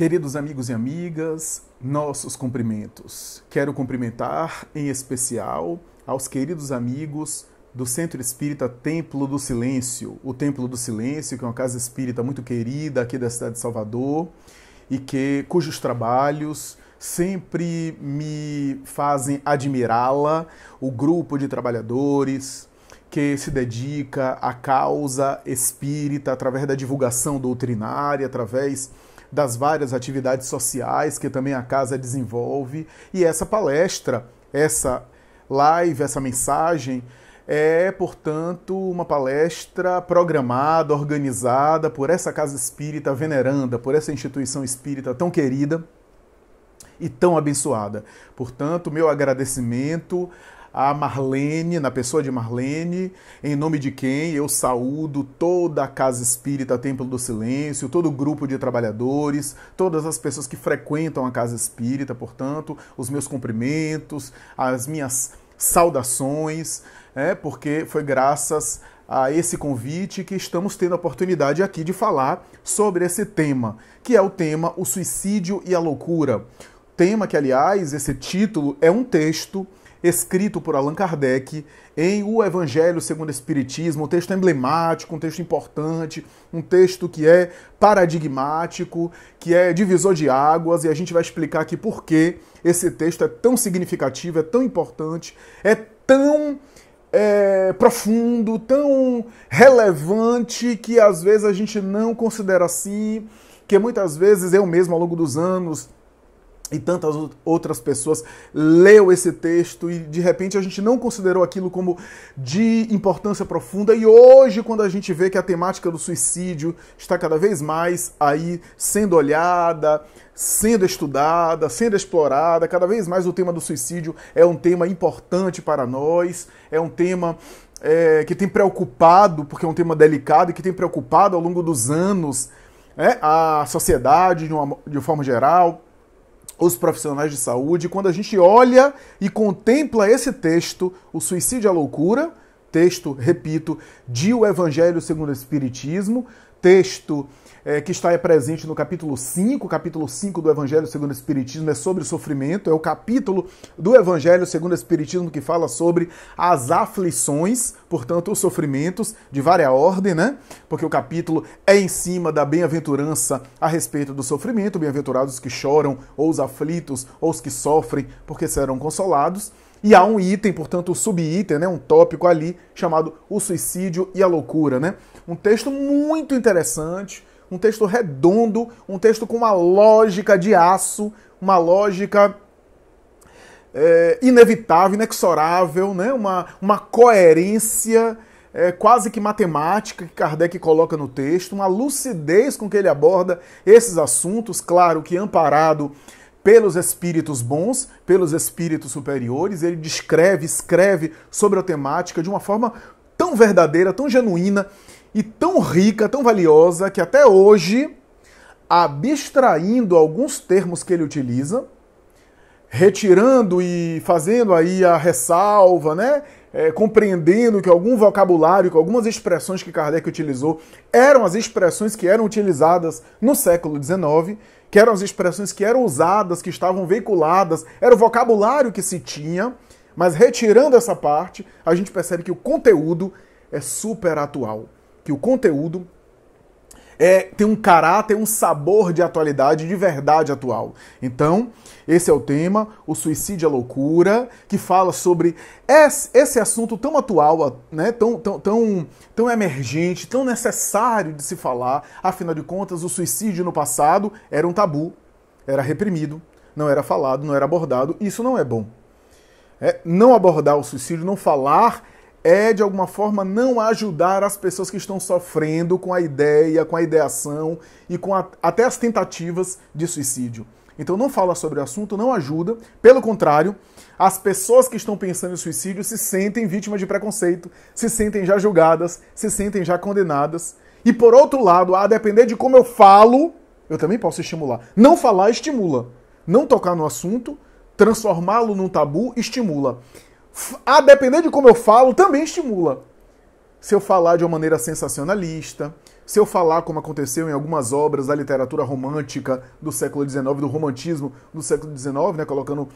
Queridos amigos e amigas, nossos cumprimentos. Quero cumprimentar em especial aos queridos amigos do Centro Espírita Templo do Silêncio. O Templo do Silêncio, que é uma casa espírita muito querida aqui da cidade de Salvador e que cujos trabalhos sempre me fazem admirá-la, o grupo de trabalhadores, que se dedica à causa espírita através da divulgação doutrinária, através das várias atividades sociais que também a casa desenvolve. E essa palestra, essa live, essa mensagem é, portanto, uma palestra programada, organizada por essa casa espírita veneranda, por essa instituição espírita tão querida e tão abençoada. Portanto, meu agradecimento a Marlene, na pessoa de Marlene, em nome de quem eu saúdo toda a Casa Espírita Templo do Silêncio, todo o grupo de trabalhadores, todas as pessoas que frequentam a Casa Espírita, portanto, os meus cumprimentos, as minhas saudações, é, porque foi graças a esse convite que estamos tendo a oportunidade aqui de falar sobre esse tema, que é o tema O Suicídio e a Loucura. Tema que, aliás, esse título é um texto escrito por Allan Kardec em O Evangelho segundo o Espiritismo, um texto emblemático, um texto importante, um texto que é paradigmático, que é divisor de águas, e a gente vai explicar aqui por que esse texto é tão significativo, é tão importante, é tão é, profundo, tão relevante, que às vezes a gente não considera assim, que muitas vezes eu mesmo, ao longo dos anos, e tantas outras pessoas leu esse texto e de repente a gente não considerou aquilo como de importância profunda e hoje quando a gente vê que a temática do suicídio está cada vez mais aí sendo olhada, sendo estudada, sendo explorada, cada vez mais o tema do suicídio é um tema importante para nós, é um tema é, que tem preocupado, porque é um tema delicado e que tem preocupado ao longo dos anos né, a sociedade de uma, de uma forma geral, os profissionais de saúde, quando a gente olha e contempla esse texto, O Suicídio a Loucura, texto, repito, de O Evangelho segundo o Espiritismo, texto é, que está presente no capítulo 5. O capítulo 5 do Evangelho segundo o Espiritismo é sobre o sofrimento, é o capítulo do Evangelho segundo o Espiritismo que fala sobre as aflições, portanto, os sofrimentos de várias ordem, né? Porque o capítulo é em cima da bem-aventurança a respeito do sofrimento, bem-aventurados os que choram, ou os aflitos, ou os que sofrem, porque serão consolados. E há um item, portanto, um subitem, né, um tópico ali chamado o suicídio e a loucura, né? Um texto muito interessante, um texto redondo, um texto com uma lógica de aço, uma lógica é, inevitável, inexorável, né? uma, uma coerência é, quase que matemática que Kardec coloca no texto, uma lucidez com que ele aborda esses assuntos, claro que amparado pelos espíritos bons, pelos espíritos superiores, ele descreve, escreve sobre a temática de uma forma tão verdadeira, tão genuína, e tão rica, tão valiosa, que até hoje, abstraindo alguns termos que ele utiliza, retirando e fazendo aí a ressalva, né? É, compreendendo que algum vocabulário, que algumas expressões que Kardec utilizou eram as expressões que eram utilizadas no século XIX, que eram as expressões que eram usadas, que estavam veiculadas, era o vocabulário que se tinha, mas retirando essa parte, a gente percebe que o conteúdo é super atual que o conteúdo é, tem um caráter, um sabor de atualidade, de verdade atual. Então, esse é o tema, o suicídio é loucura, que fala sobre esse, assunto tão atual, né, tão, tão, tão, tão emergente, tão necessário de se falar. Afinal de contas, o suicídio no passado era um tabu, era reprimido, não era falado, não era abordado. Isso não é bom. É, não abordar o suicídio, não falar é de alguma forma não ajudar as pessoas que estão sofrendo com a ideia, com a ideação e com a, até as tentativas de suicídio. Então não fala sobre o assunto, não ajuda. Pelo contrário, as pessoas que estão pensando em suicídio se sentem vítimas de preconceito, se sentem já julgadas, se sentem já condenadas. E por outro lado, a depender de como eu falo, eu também posso estimular. Não falar estimula. Não tocar no assunto, transformá-lo num tabu estimula a depender de como eu falo, também estimula. Se eu falar de uma maneira sensacionalista, se eu falar como aconteceu em algumas obras da literatura romântica do século XIX, do romantismo do século XIX, né, colocando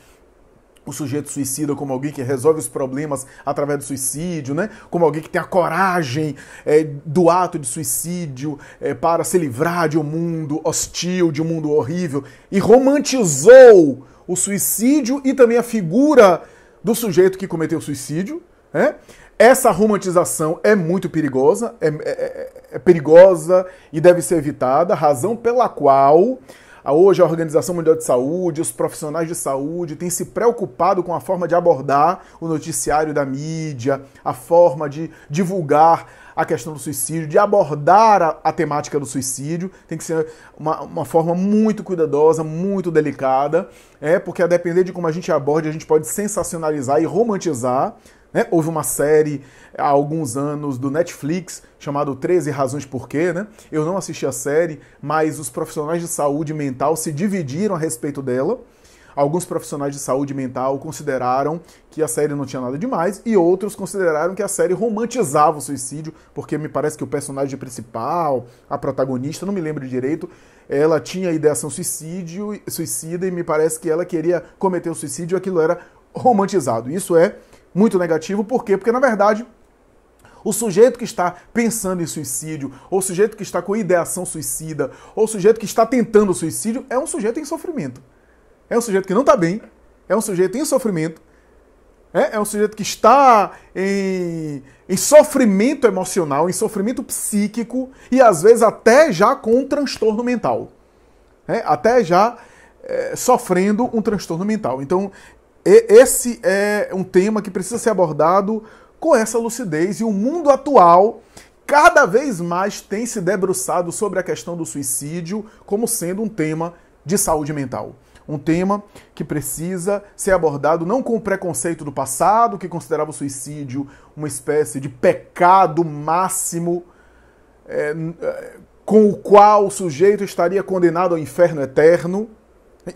o sujeito suicida como alguém que resolve os problemas através do suicídio, né? Como alguém que tem a coragem é, do ato de suicídio é, para se livrar de um mundo hostil, de um mundo horrível, e romantizou o suicídio e também a figura do sujeito que cometeu suicídio. Né? Essa romantização é muito perigosa, é, é, é, é perigosa e deve ser evitada, razão pela qual ah, hoje a Organização Mundial de Saúde, os profissionais de saúde têm se preocupado com a forma de abordar o noticiário da mídia, a forma de divulgar a questão do suicídio, de abordar a, a temática do suicídio. Tem que ser uma, uma forma muito cuidadosa, muito delicada, é porque a depender de como a gente aborde, a gente pode sensacionalizar e romantizar né? Houve uma série há alguns anos do Netflix chamado 13 Razões Porquê. Né? Eu não assisti a série, mas os profissionais de saúde mental se dividiram a respeito dela. Alguns profissionais de saúde mental consideraram que a série não tinha nada demais e outros consideraram que a série romantizava o suicídio, porque me parece que o personagem principal, a protagonista, não me lembro direito, ela tinha ideação suicídio, suicida e me parece que ela queria cometer o suicídio, e aquilo era romantizado. Isso é muito negativo, por quê? Porque na verdade o sujeito que está pensando em suicídio, ou o sujeito que está com ideação suicida, ou o sujeito que está tentando suicídio, é um sujeito em sofrimento. É um sujeito que não está bem, é um sujeito em sofrimento, é, é um sujeito que está em, em sofrimento emocional, em sofrimento psíquico e às vezes até já com um transtorno mental. É, até já é, sofrendo um transtorno mental. Então, e, esse é um tema que precisa ser abordado com essa lucidez e o mundo atual cada vez mais tem se debruçado sobre a questão do suicídio como sendo um tema de saúde mental um tema que precisa ser abordado não com o preconceito do passado, que considerava o suicídio uma espécie de pecado máximo é, é, com o qual o sujeito estaria condenado ao inferno eterno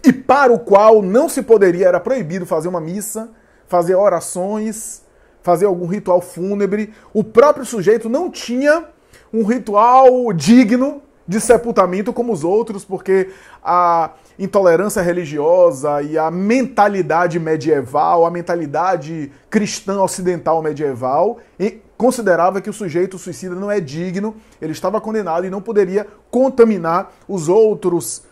e para o qual não se poderia, era proibido fazer uma missa, fazer orações, fazer algum ritual fúnebre. O próprio sujeito não tinha um ritual digno de sepultamento como os outros, porque a intolerância religiosa e a mentalidade medieval, a mentalidade cristã ocidental medieval, considerava que o sujeito suicida não é digno, ele estava condenado e não poderia contaminar os outros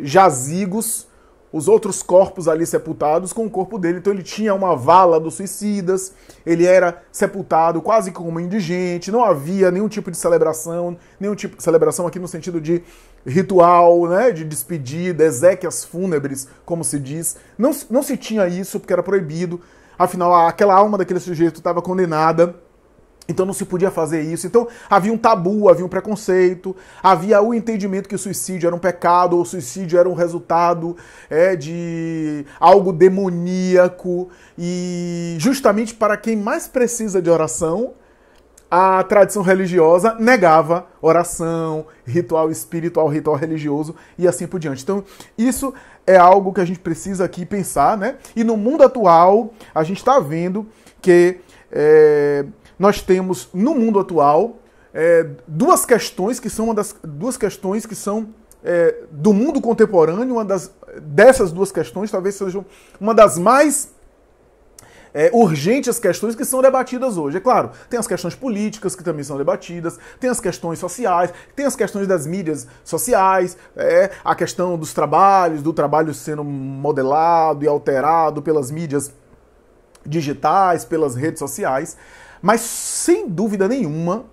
jazigos, os outros corpos ali sepultados com o corpo dele. Então ele tinha uma vala dos suicidas, ele era sepultado quase como indigente, não havia nenhum tipo de celebração, nenhum tipo de celebração aqui no sentido de ritual, né, de despedida, exéquias fúnebres, como se diz. Não, não se tinha isso porque era proibido. Afinal, aquela alma daquele sujeito estava condenada. Então não se podia fazer isso. Então havia um tabu, havia um preconceito, havia o entendimento que o suicídio era um pecado, ou o suicídio era um resultado é, de algo demoníaco. E justamente para quem mais precisa de oração, a tradição religiosa negava oração, ritual espiritual, ritual religioso e assim por diante. Então, isso é algo que a gente precisa aqui pensar, né? E no mundo atual, a gente está vendo que é, nós temos no mundo atual é, duas questões que são uma das duas questões que são é, do mundo contemporâneo, uma das dessas duas questões talvez seja uma das mais é, urgente as questões que são debatidas hoje. É claro, tem as questões políticas que também são debatidas, tem as questões sociais, tem as questões das mídias sociais, é, a questão dos trabalhos, do trabalho sendo modelado e alterado pelas mídias digitais, pelas redes sociais. Mas sem dúvida nenhuma,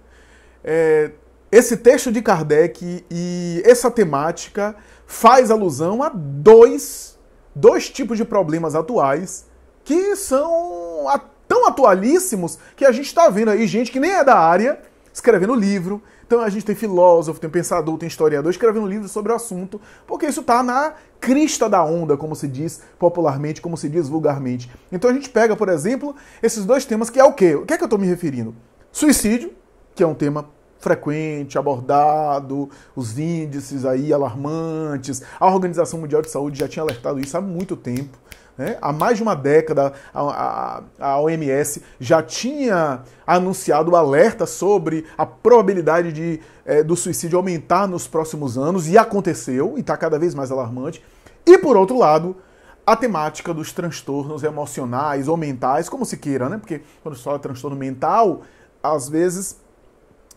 é, esse texto de Kardec e essa temática faz alusão a dois, dois tipos de problemas atuais que são tão atualíssimos que a gente está vendo aí gente que nem é da área escrevendo livro. Então a gente tem filósofo, tem pensador, tem historiador escrevendo livro sobre o assunto, porque isso está na crista da onda, como se diz popularmente, como se diz vulgarmente. Então a gente pega, por exemplo, esses dois temas que é o quê? O que é que eu estou me referindo? Suicídio, que é um tema frequente, abordado, os índices aí alarmantes. A Organização Mundial de Saúde já tinha alertado isso há muito tempo. Né? Há mais de uma década, a, a, a OMS já tinha anunciado alerta sobre a probabilidade de, é, do suicídio aumentar nos próximos anos, e aconteceu, e está cada vez mais alarmante. E, por outro lado, a temática dos transtornos emocionais ou mentais, como se queira, né? Porque quando se fala transtorno mental, às vezes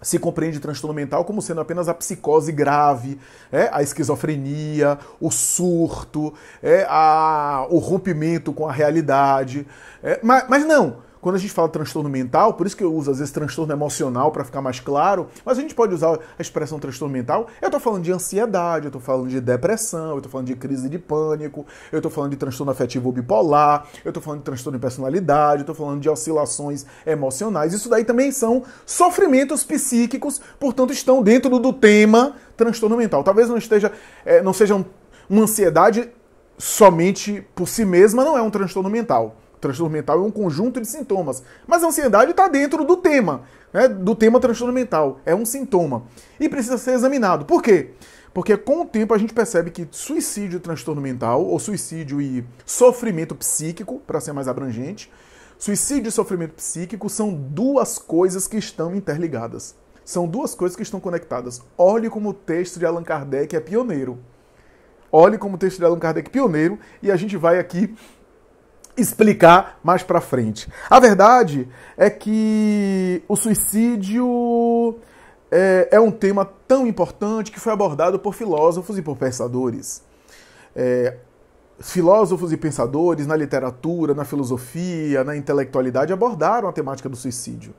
se compreende o transtorno mental como sendo apenas a psicose grave, é, a esquizofrenia, o surto, é, a, o rompimento com a realidade. É, mas, mas não! quando a gente fala transtorno mental, por isso que eu uso às vezes transtorno emocional para ficar mais claro, mas a gente pode usar a expressão transtorno mental. Eu estou falando de ansiedade, eu estou falando de depressão, eu estou falando de crise de pânico, eu estou falando de transtorno afetivo bipolar, eu estou falando de transtorno de personalidade, eu estou falando de oscilações emocionais. Isso daí também são sofrimentos psíquicos, portanto estão dentro do tema transtorno mental. Talvez não esteja, é, não seja uma ansiedade somente por si mesma, não é um transtorno mental transtorno mental é um conjunto de sintomas. Mas a ansiedade está dentro do tema, né, do tema transtorno mental. É um sintoma. E precisa ser examinado. Por quê? Porque com o tempo a gente percebe que suicídio e transtorno mental, ou suicídio e sofrimento psíquico, para ser mais abrangente, suicídio e sofrimento psíquico são duas coisas que estão interligadas. São duas coisas que estão conectadas. Olhe como o texto de Allan Kardec é pioneiro. Olhe como o texto de Allan Kardec é pioneiro e a gente vai aqui explicar mais para frente. A verdade é que o suicídio é, é, um tema tão importante que foi abordado por filósofos e por pensadores. É, filósofos e pensadores na literatura, na filosofia, na intelectualidade abordaram a temática do suicídio.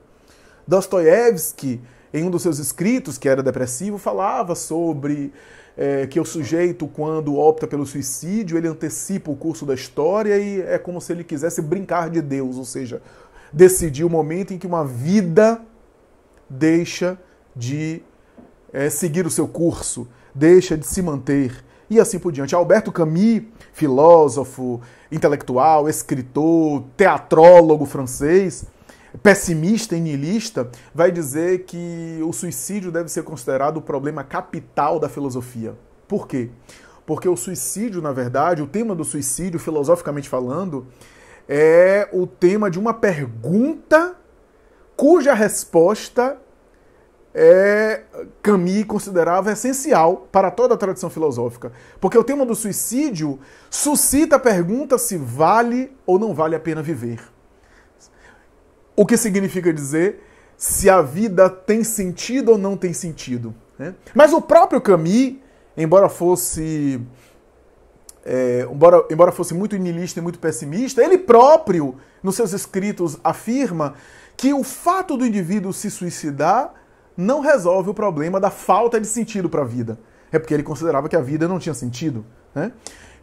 Dostoiévski, em um dos seus escritos, que era depressivo, falava sobre é, que o sujeito, quando opta pelo suicídio, ele antecipa o curso da história e é como se ele quisesse brincar de Deus, ou seja, decidir o momento em que uma vida deixa de é, seguir o seu curso, deixa de se manter e assim por diante. Alberto Camus, filósofo, intelectual, escritor, teatrólogo francês, pessimista e niilista vai dizer que o suicídio deve ser considerado o problema capital da filosofia. Por quê? Porque o suicídio, na verdade, o tema do suicídio, filosoficamente falando, é o tema de uma pergunta cuja resposta é, Camus considerava essencial para toda a tradição filosófica. Porque o tema do suicídio suscita a pergunta se vale ou não vale a pena viver. O que significa dizer se a vida tem sentido ou não tem sentido. Né? Mas o próprio Camus, embora fosse é, embora, embora fosse muito niilista e muito pessimista, ele próprio, nos seus escritos, afirma que o fato do indivíduo se suicidar não resolve o problema da falta de sentido para a vida. É porque ele considerava que a vida não tinha sentido. Né?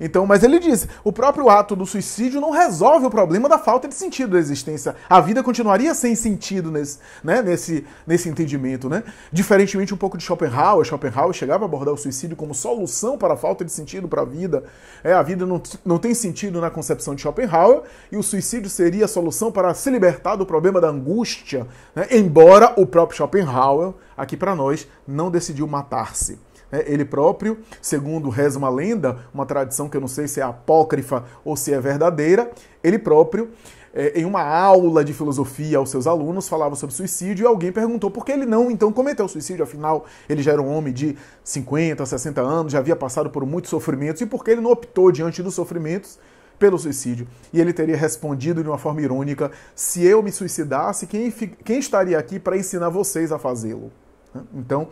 Então, mas ele diz: o próprio ato do suicídio não resolve o problema da falta de sentido da existência. A vida continuaria sem sentido nesse, né, nesse, nesse entendimento. Né? Diferentemente um pouco de Schopenhauer, Schopenhauer chegava a abordar o suicídio como solução para a falta de sentido para a vida. É, a vida não, não tem sentido na concepção de Schopenhauer, e o suicídio seria a solução para se libertar do problema da angústia, né? embora o próprio Schopenhauer, aqui para nós, não decidiu matar-se. Né? Ele próprio, segundo reza uma lenda, uma tradição que eu não sei se é apócrifa ou se é verdadeira, ele próprio, é, em uma aula de filosofia aos seus alunos, falava sobre suicídio e alguém perguntou por que ele não então cometeu suicídio, afinal ele já era um homem de 50, 60 anos, já havia passado por muitos sofrimentos e por que ele não optou diante dos sofrimentos pelo suicídio. E ele teria respondido de uma forma irônica: se eu me suicidasse, quem, quem estaria aqui para ensinar vocês a fazê-lo? Né? Então,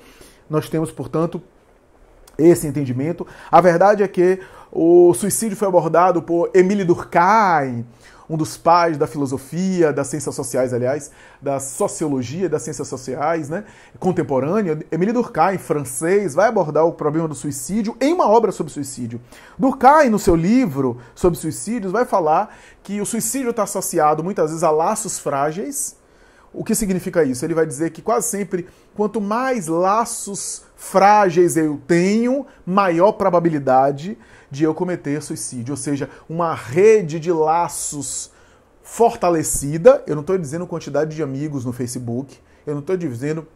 nós temos, portanto, esse entendimento. A verdade é que o suicídio foi abordado por Emile Durkheim, um dos pais da filosofia, das ciências sociais, aliás, da sociologia, das ciências sociais, né, contemporânea. Emile Durkheim, francês, vai abordar o problema do suicídio em uma obra sobre suicídio. Durkheim, no seu livro sobre suicídios, vai falar que o suicídio está associado muitas vezes a laços frágeis, o que significa isso? Ele vai dizer que quase sempre, quanto mais laços frágeis eu tenho, maior probabilidade de eu cometer suicídio. Ou seja, uma rede de laços fortalecida. Eu não estou dizendo quantidade de amigos no Facebook, eu não estou dizendo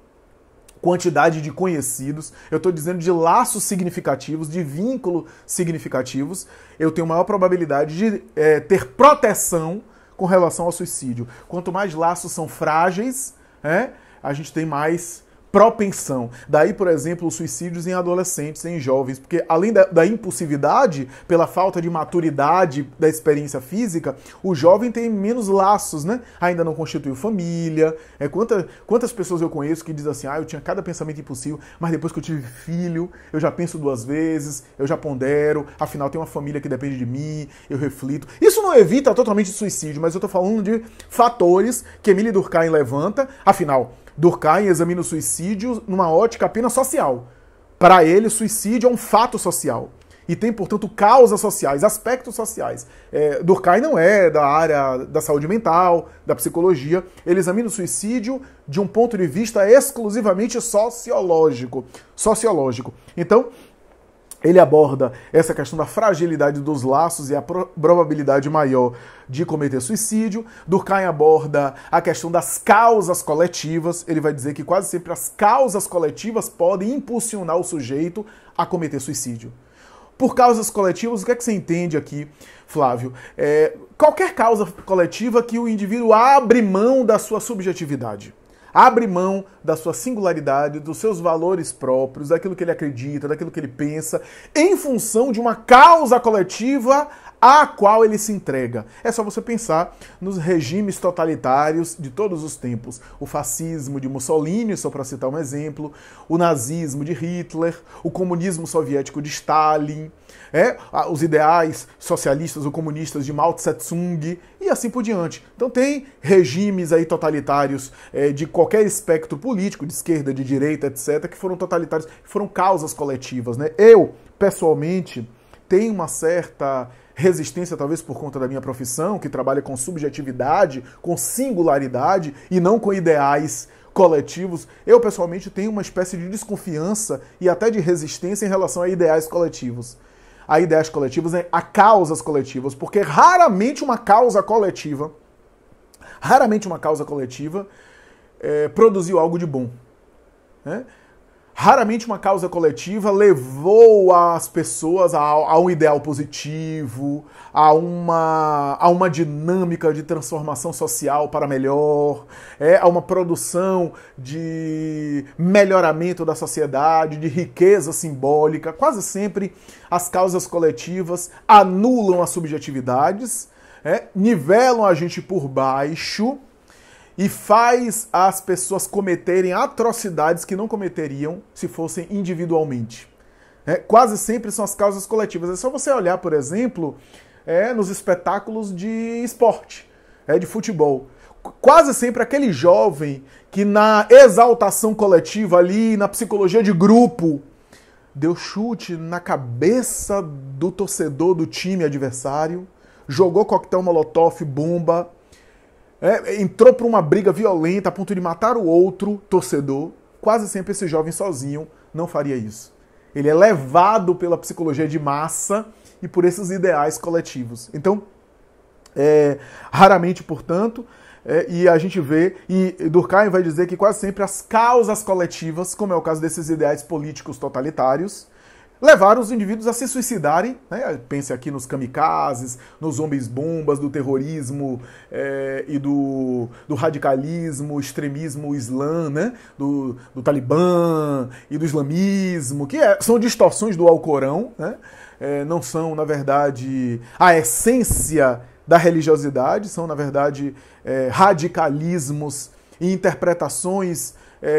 quantidade de conhecidos, eu estou dizendo de laços significativos, de vínculos significativos, eu tenho maior probabilidade de é, ter proteção com relação ao suicídio. Quanto mais laços são frágeis, é, a gente tem mais propensão. Daí, por exemplo, suicídios em adolescentes, em jovens, porque além da, da, impulsividade, pela falta de maturidade da experiência física, o jovem tem menos laços, né? Ainda não constituiu família. É, quanta, quantas pessoas eu conheço que dizem assim, ah, eu tinha cada pensamento impossível, mas depois que eu tive filho, eu já penso duas vezes, eu já pondero, afinal tem uma família que depende de mim, eu reflito. Isso não evita totalmente suicídio, mas eu tô falando de fatores que Emília Durkheim levanta, afinal, Durkheim examina o suicídio numa ótica apenas social. Para ele, suicídio é um fato social e tem, portanto, causas sociais, aspectos sociais. É, Durkheim não é da área da saúde mental, da psicologia. Ele examina o suicídio de um ponto de vista exclusivamente sociológico. Sociológico. Então, ele aborda essa questão da fragilidade dos laços e a probabilidade maior de cometer suicídio. Durkheim aborda a questão das causas coletivas. Ele vai dizer que quase sempre as causas coletivas podem impulsionar o sujeito a cometer suicídio. Por causas coletivas, o que é que você entende aqui, Flávio? É, qualquer causa coletiva que o indivíduo abre mão da sua subjetividade abre mão da sua singularidade, dos seus valores próprios, daquilo que ele acredita, daquilo que ele pensa, em função de uma causa coletiva a qual ele se entrega. É só você pensar nos regimes totalitários de todos os tempos. O fascismo de Mussolini, só para citar um exemplo, o nazismo de Hitler, o comunismo soviético de Stalin, é, os ideais socialistas ou comunistas de Mao Tse-tung e assim por diante. Então tem regimes aí totalitários é, de qualquer espectro político, de esquerda, de direita, etc., que foram totalitários, que foram causas coletivas. Né? Eu, pessoalmente, tenho uma certa resistência talvez por conta da minha profissão, que trabalha com subjetividade, com singularidade e não com ideais coletivos. Eu pessoalmente tenho uma espécie de desconfiança e até de resistência em relação a ideais coletivos. A ideias coletivas, é, a causas coletivas, porque raramente uma causa coletiva, raramente uma causa coletiva é, produziu algo de bom. Né? Raramente uma causa coletiva levou as pessoas a, a, um ideal positivo, a uma, a uma dinâmica de transformação social para melhor, é, a uma produção de melhoramento da sociedade, de riqueza simbólica. Quase sempre as causas coletivas anulam as subjetividades, é, nivelam a gente por baixo e faz as pessoas cometerem atrocidades que não cometeriam se fossem individualmente. É, quase sempre são as causas coletivas. É só você olhar, por exemplo, é, nos espetáculos de esporte, é, de futebol. Quase sempre aquele jovem que na exaltação coletiva ali, na psicologia de grupo, deu chute na cabeça do torcedor do time adversário, jogou coquetel molotov, bomba, é, entrou para uma briga violenta a ponto de matar o outro torcedor, quase sempre esse jovem sozinho não faria isso. Ele é levado pela psicologia de massa e por esses ideais coletivos. Então, é, raramente, portanto, é, e a gente vê, e Durkheim vai dizer que quase sempre as causas coletivas, como é o caso desses ideais políticos totalitários, levaram os indivíduos a se suicidarem. Né? Pense aqui nos kamikazes, nos homens bombas, do terrorismo é, e do, do, radicalismo, extremismo islã, né? do, do talibã e do islamismo, que é, são distorções do Alcorão, né? é, não são, na verdade, a essência da religiosidade, são, na verdade, eh, radicalismos e interpretações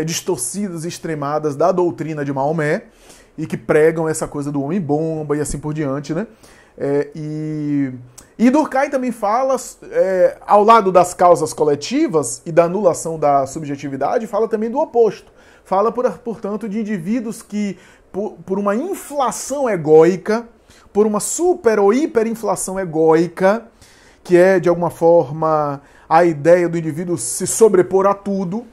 distorcidas e extremadas da doutrina de Maomé e que pregam essa coisa do homem-bomba e assim por diante, né? É, e, e Durkheim também fala, é, ao lado das causas coletivas e da anulação da subjetividade, fala também do oposto. Fala, por, portanto, de indivíduos que, por, por uma inflação egóica, por uma super ou hiperinflação egóica, que é, de alguma forma, a ideia do indivíduo se sobrepor a tudo,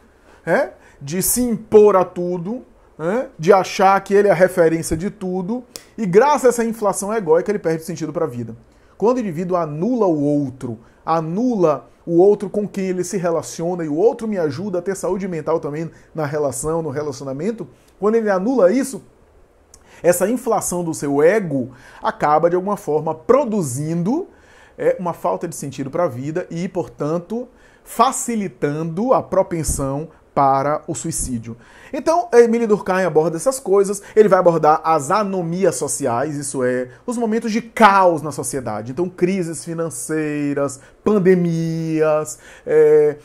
é? de se impor a tudo, né, de achar que ele é a referência de tudo, e graças a essa inflação egóica ele perde sentido para a vida. Quando o indivíduo anula o outro, anula o outro com quem ele se relaciona e o outro me ajuda a ter saúde mental também na relação, no relacionamento, quando ele anula isso, essa inflação do seu ego acaba de alguma forma produzindo é, uma falta de sentido para a vida e, portanto, facilitando a propensão para o suicídio. Então, Emílio Durkheim aborda essas coisas, ele vai abordar as anomias sociais, isso é, os momentos de caos na sociedade. Então, crises financeiras, pandemias, é,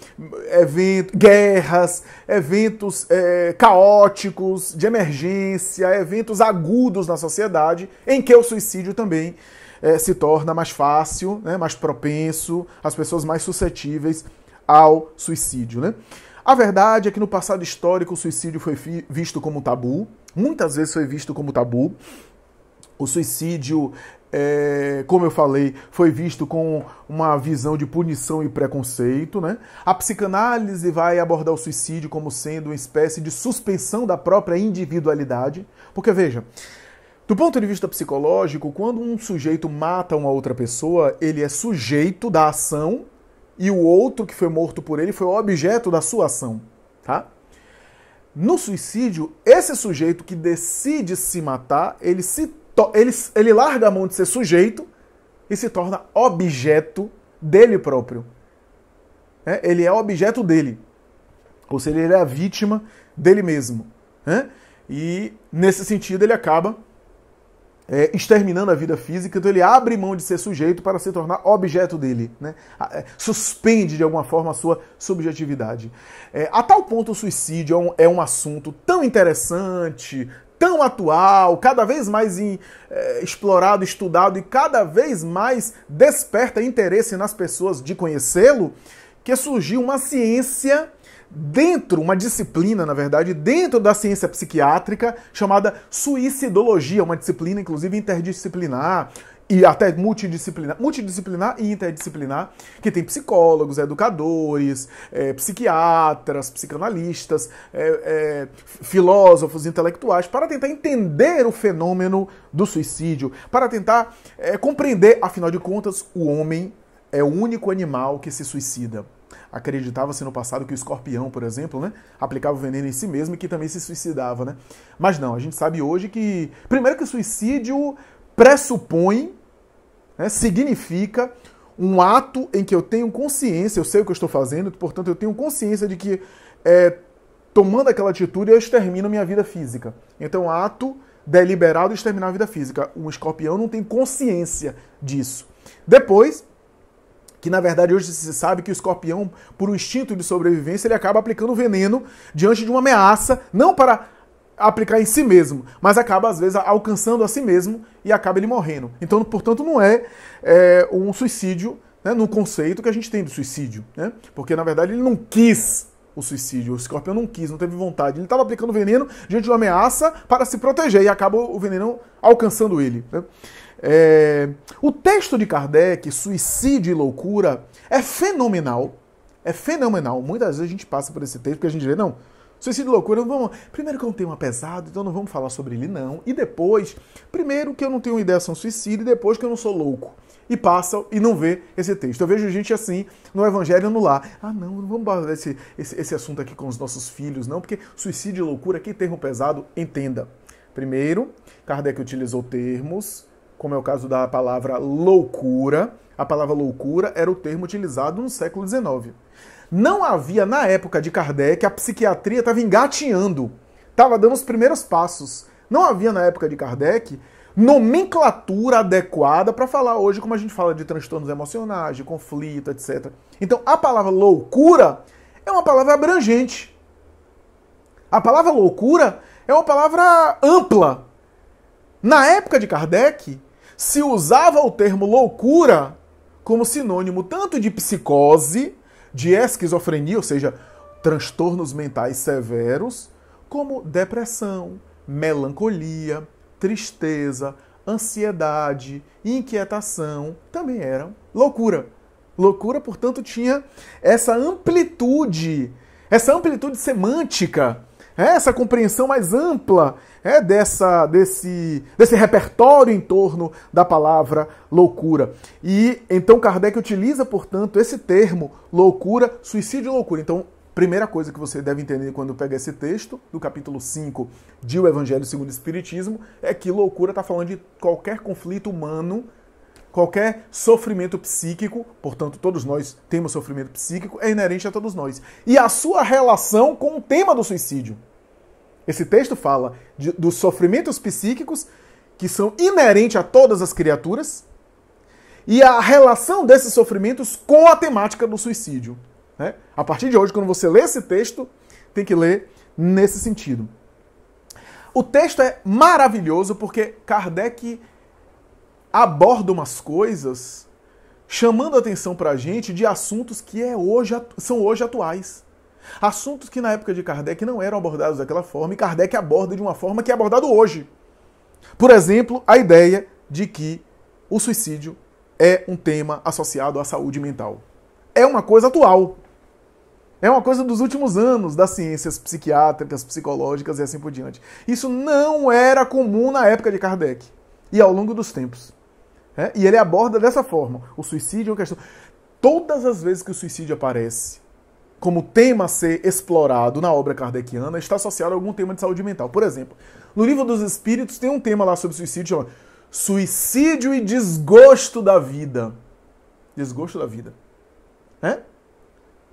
evento, guerras, eventos é, caóticos, de emergência, eventos agudos na sociedade, em que o suicídio também é, se torna mais fácil, né, mais propenso, as pessoas mais suscetíveis ao suicídio. Né? A verdade é que no passado histórico o suicídio foi visto como tabu, muitas vezes foi visto como tabu. O suicídio, é, como eu falei, foi visto com uma visão de punição e preconceito. Né? A psicanálise vai abordar o suicídio como sendo uma espécie de suspensão da própria individualidade. Porque, veja, do ponto de vista psicológico, quando um sujeito mata uma outra pessoa, ele é sujeito da ação e o outro que foi morto por ele foi o objeto da sua ação, tá? No suicídio, esse sujeito que decide se matar, ele se ele, ele larga a mão de ser sujeito e se torna objeto dele próprio. É? ele é objeto dele. Ou seja, ele é a vítima dele mesmo. É? E, nesse sentido, ele acaba é, exterminando a vida física, então ele abre mão de ser sujeito para se tornar objeto dele. Né? É, suspende de alguma forma a sua subjetividade. É, a tal ponto, o suicídio é um, é um, assunto tão interessante, tão atual, cada vez mais em, é, explorado, estudado e cada vez mais desperta interesse nas pessoas de conhecê-lo, que surgiu uma ciência dentro, uma disciplina, na verdade, dentro da ciência psiquiátrica chamada suicidologia, uma disciplina, inclusive, interdisciplinar e até multidisciplinar, multidisciplinar e interdisciplinar, que tem psicólogos, educadores, é, psiquiatras, psicanalistas, é, é, filósofos, intelectuais, para tentar entender o fenômeno do suicídio, para tentar é, compreender, afinal de contas, o homem é o único animal que se suicida. Acreditava-se no passado que o escorpião, por exemplo, né, aplicava o veneno em si mesmo e que também se suicidava, né? Mas não, a gente sabe hoje que primeiro que o suicídio pressupõe, né, significa um ato em que eu tenho consciência, eu sei o que eu estou fazendo, portanto eu tenho consciência de que é, tomando aquela atitude eu extermino minha vida física. Então é ato deliberado de exterminar a vida física. Um escorpião não tem consciência disso. Depois, que na verdade hoje se sabe que o escorpião, por um instinto de sobrevivência, ele acaba aplicando veneno diante de uma ameaça, não para aplicar em si mesmo, mas acaba às vezes alcançando a si mesmo e acaba ele morrendo. Então, portanto, não é, é um suicídio né, no conceito que a gente tem do suicídio, né? porque na verdade ele não quis o suicídio. O escorpião não quis, não teve vontade. Ele estava aplicando veneno diante de uma ameaça para se proteger e acaba o veneno alcançando ele. Né? É... O texto de Kardec, Suicídio e Loucura, é fenomenal. É fenomenal. Muitas vezes a gente passa por esse texto porque a gente vê, não, Suicídio e loucura, não vamos. Primeiro que é um tema pesado, então não vamos falar sobre ele, não. E depois, primeiro que eu não tenho ideia se é um suicídio, e depois que eu não sou louco. E passa e não vê esse texto. Eu vejo gente assim no Evangelho no lar. Ah, não, não vamos bater esse, esse, esse assunto aqui com os nossos filhos, não, porque suicídio e loucura, que termo pesado, entenda. Primeiro, Kardec utilizou termos como é o caso da palavra loucura. A palavra loucura era o termo utilizado no século XIX. Não havia, na época de Kardec, a psiquiatria estava engatinhando, estava dando os primeiros passos. Não havia, na época de Kardec, nomenclatura adequada para falar hoje como a gente fala de transtornos emocionais, de conflito, etc. Então, a palavra loucura é uma palavra abrangente. A palavra loucura é uma palavra ampla. Na época de Kardec, se usava o termo loucura como sinônimo tanto de psicose, de esquizofrenia, ou seja, transtornos mentais severos, como depressão, melancolia, tristeza, ansiedade, inquietação, também eram loucura. Loucura, portanto, tinha essa amplitude, essa amplitude semântica é essa compreensão mais ampla é dessa desse desse repertório em torno da palavra loucura. E então Kardec utiliza, portanto, esse termo loucura, suicídio e loucura. Então, primeira coisa que você deve entender quando pega esse texto, do capítulo 5 de O Evangelho Segundo o Espiritismo, é que loucura está falando de qualquer conflito humano qualquer sofrimento psíquico, portanto, todos nós temos sofrimento psíquico, é inerente a todos nós. E a sua relação com o tema do suicídio. Esse texto fala de, dos sofrimentos psíquicos que são inerentes a todas as criaturas e a relação desses sofrimentos com a temática do suicídio. Né? A partir de hoje, quando você lê esse texto, tem que ler nesse sentido. O texto é maravilhoso porque Kardec aborda umas coisas chamando atenção para a gente de assuntos que é hoje, são hoje atuais. Assuntos que na época de Kardec não eram abordados daquela forma e Kardec aborda de uma forma que é abordado hoje. Por exemplo, a ideia de que o suicídio é um tema associado à saúde mental. É uma coisa atual. É uma coisa dos últimos anos das ciências psiquiátricas, psicológicas e assim por diante. Isso não era comum na época de Kardec e ao longo dos tempos. É? E ele aborda dessa forma. O suicídio é uma questão. Todas as vezes que o suicídio aparece como tema a ser explorado na obra kardeciana, está associado a algum tema de saúde mental. Por exemplo, no Livro dos Espíritos tem um tema lá sobre suicídio chamado Suicídio e Desgosto da Vida. Desgosto da Vida. É?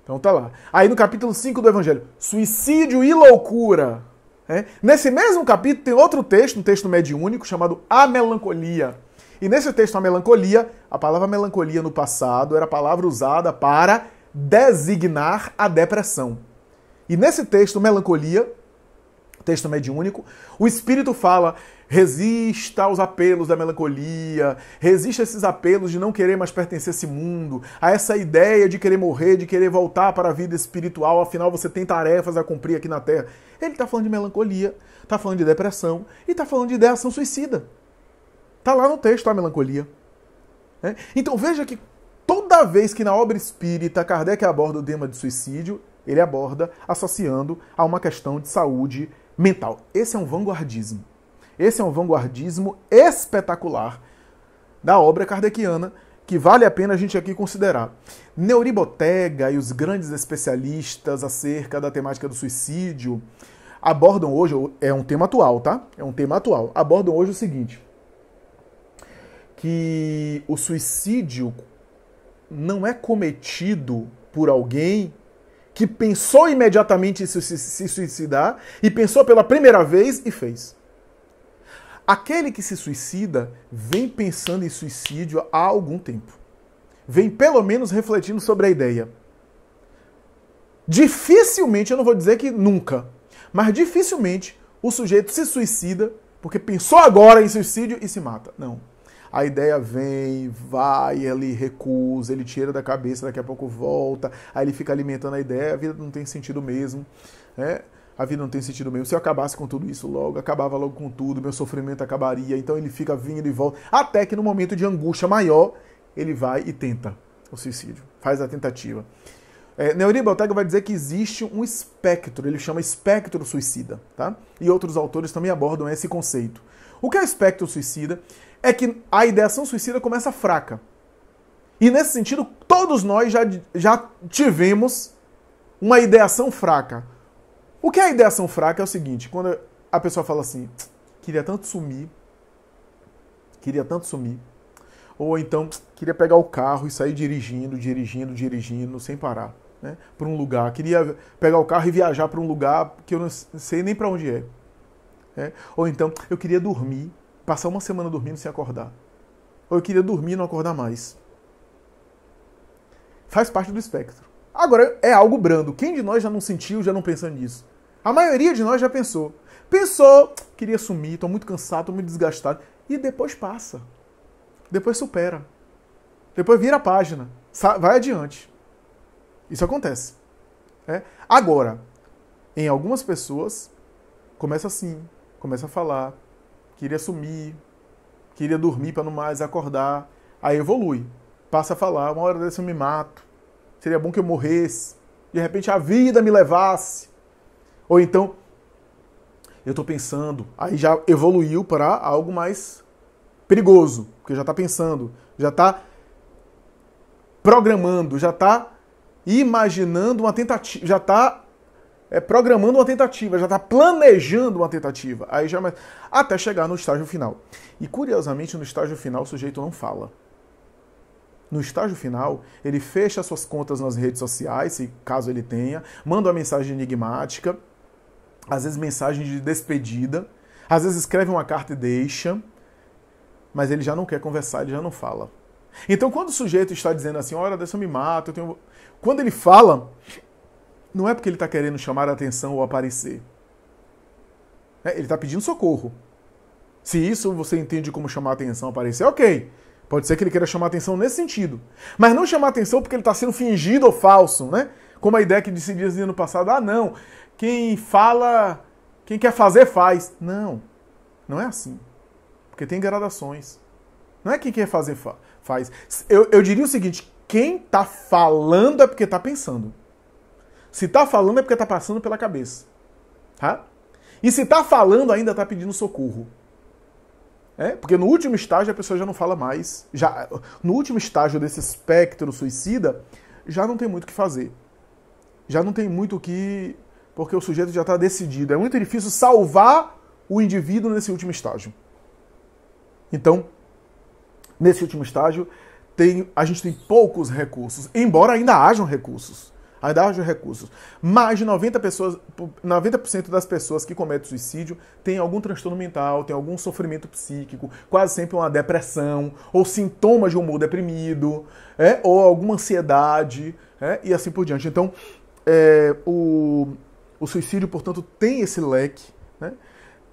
Então tá lá. Aí no capítulo 5 do Evangelho, Suicídio e Loucura. É? Nesse mesmo capítulo tem outro texto, um texto mediúnico chamado A Melancolia e nesse texto, a melancolia, a palavra melancolia no passado era a palavra usada para designar a depressão. E nesse texto, melancolia, texto mediúnico, o espírito fala: resista aos apelos da melancolia, resista a esses apelos de não querer mais pertencer a esse mundo, a essa ideia de querer morrer, de querer voltar para a vida espiritual, afinal você tem tarefas a cumprir aqui na Terra. Ele está falando de melancolia, está falando de depressão e está falando de ideação suicida. Está lá no texto a melancolia. É? Então veja que toda vez que na obra espírita Kardec aborda o tema de suicídio, ele aborda associando a uma questão de saúde mental. Esse é um vanguardismo. Esse é um vanguardismo espetacular da obra kardeciana que vale a pena a gente aqui considerar. Neuribotega e os grandes especialistas acerca da temática do suicídio abordam hoje, é um tema atual, tá? É um tema atual. Abordam hoje o seguinte: que o suicídio não é cometido por alguém que pensou imediatamente em se suicidar e pensou pela primeira vez e fez. Aquele que se suicida vem pensando em suicídio há algum tempo. Vem pelo menos refletindo sobre a ideia. Dificilmente, eu não vou dizer que nunca, mas dificilmente o sujeito se suicida porque pensou agora em suicídio e se mata. Não a ideia vem, vai, ele recusa, ele tira da cabeça, daqui a pouco volta, aí ele fica alimentando a ideia, a vida não tem sentido mesmo, né? A vida não tem sentido mesmo. Se eu acabasse com tudo isso logo, acabava logo com tudo, meu sofrimento acabaria. Então ele fica vindo e volta, até que no momento de angústia maior, ele vai e tenta o suicídio, faz a tentativa. É, Neuri vai dizer que existe um espectro, ele chama espectro suicida, tá? E outros autores também abordam esse conceito. O que é espectro suicida? é que a ideação suicida começa fraca. E nesse sentido, todos nós já, já tivemos uma ideação fraca. O que é ideação fraca é o seguinte: quando a pessoa fala assim, queria tanto sumir, queria tanto sumir, ou então queria pegar o carro e sair dirigindo, dirigindo, dirigindo, sem parar, né? Para um lugar, queria pegar o carro e viajar para um lugar que eu não sei nem para onde é. é. Ou então eu queria dormir, Passar uma semana dormindo sem acordar. Ou eu queria dormir e não acordar mais. Faz parte do espectro. Agora, é algo brando. Quem de nós já não sentiu, já não pensando nisso? A maioria de nós já pensou. Pensou, queria sumir, estou muito cansado, estou muito desgastado. E depois passa. Depois supera. Depois vira a página. Vai adiante. Isso acontece. É? Agora, em algumas pessoas, começa assim, começa a falar, queria sumir, queria dormir para não mais acordar. Aí evolui, passa a falar, uma hora dessa eu me mato, seria bom que eu morresse, de repente a vida me levasse. Ou então, eu estou pensando, aí já evoluiu para algo mais perigoso, porque já está pensando, já está programando, já está imaginando uma tentativa, já está é, programando uma tentativa, já está planejando uma tentativa. Aí já até chegar no estágio final. E curiosamente, no estágio final o sujeito não fala. No estágio final, ele fecha suas contas nas redes sociais, se caso ele tenha, manda uma mensagem enigmática, às vezes mensagem de despedida, às vezes escreve uma carta e deixa, mas ele já não quer conversar, ele já não fala. Então, quando o sujeito está dizendo assim, hora dessa eu me mato, eu tenho... Quando ele fala, não é porque ele está querendo chamar a atenção ou aparecer. É, ele está pedindo socorro. Se isso você entende como chamar a atenção, aparecer, ok. Pode ser que ele queira chamar a atenção nesse sentido. Mas não chamar a atenção porque ele está sendo fingido ou falso, né? Como a ideia que se dizia no passado, ah não, quem fala, quem quer fazer, faz. Não, não é assim. Porque tem gradações. Não é quem quer fazer, fa faz. Eu, eu diria o seguinte, quem está falando é porque está pensando. Se está falando é porque está passando pela cabeça. Tá? E se está falando, ainda está pedindo socorro. É? Porque no último estágio a pessoa já não fala mais. Já No último estágio desse espectro suicida, já não tem muito o que fazer. Já não tem muito o que. Porque o sujeito já está decidido. É muito difícil salvar o indivíduo nesse último estágio. Então, nesse último estágio, tem, a gente tem poucos recursos, embora ainda hajam recursos de Recursos. Mais de 90%, pessoas, 90 das pessoas que cometem suicídio têm algum transtorno mental, têm algum sofrimento psíquico, quase sempre uma depressão, ou sintomas de humor deprimido, é, ou alguma ansiedade, é, e assim por diante. Então, é, o, o suicídio, portanto, tem esse leque, né?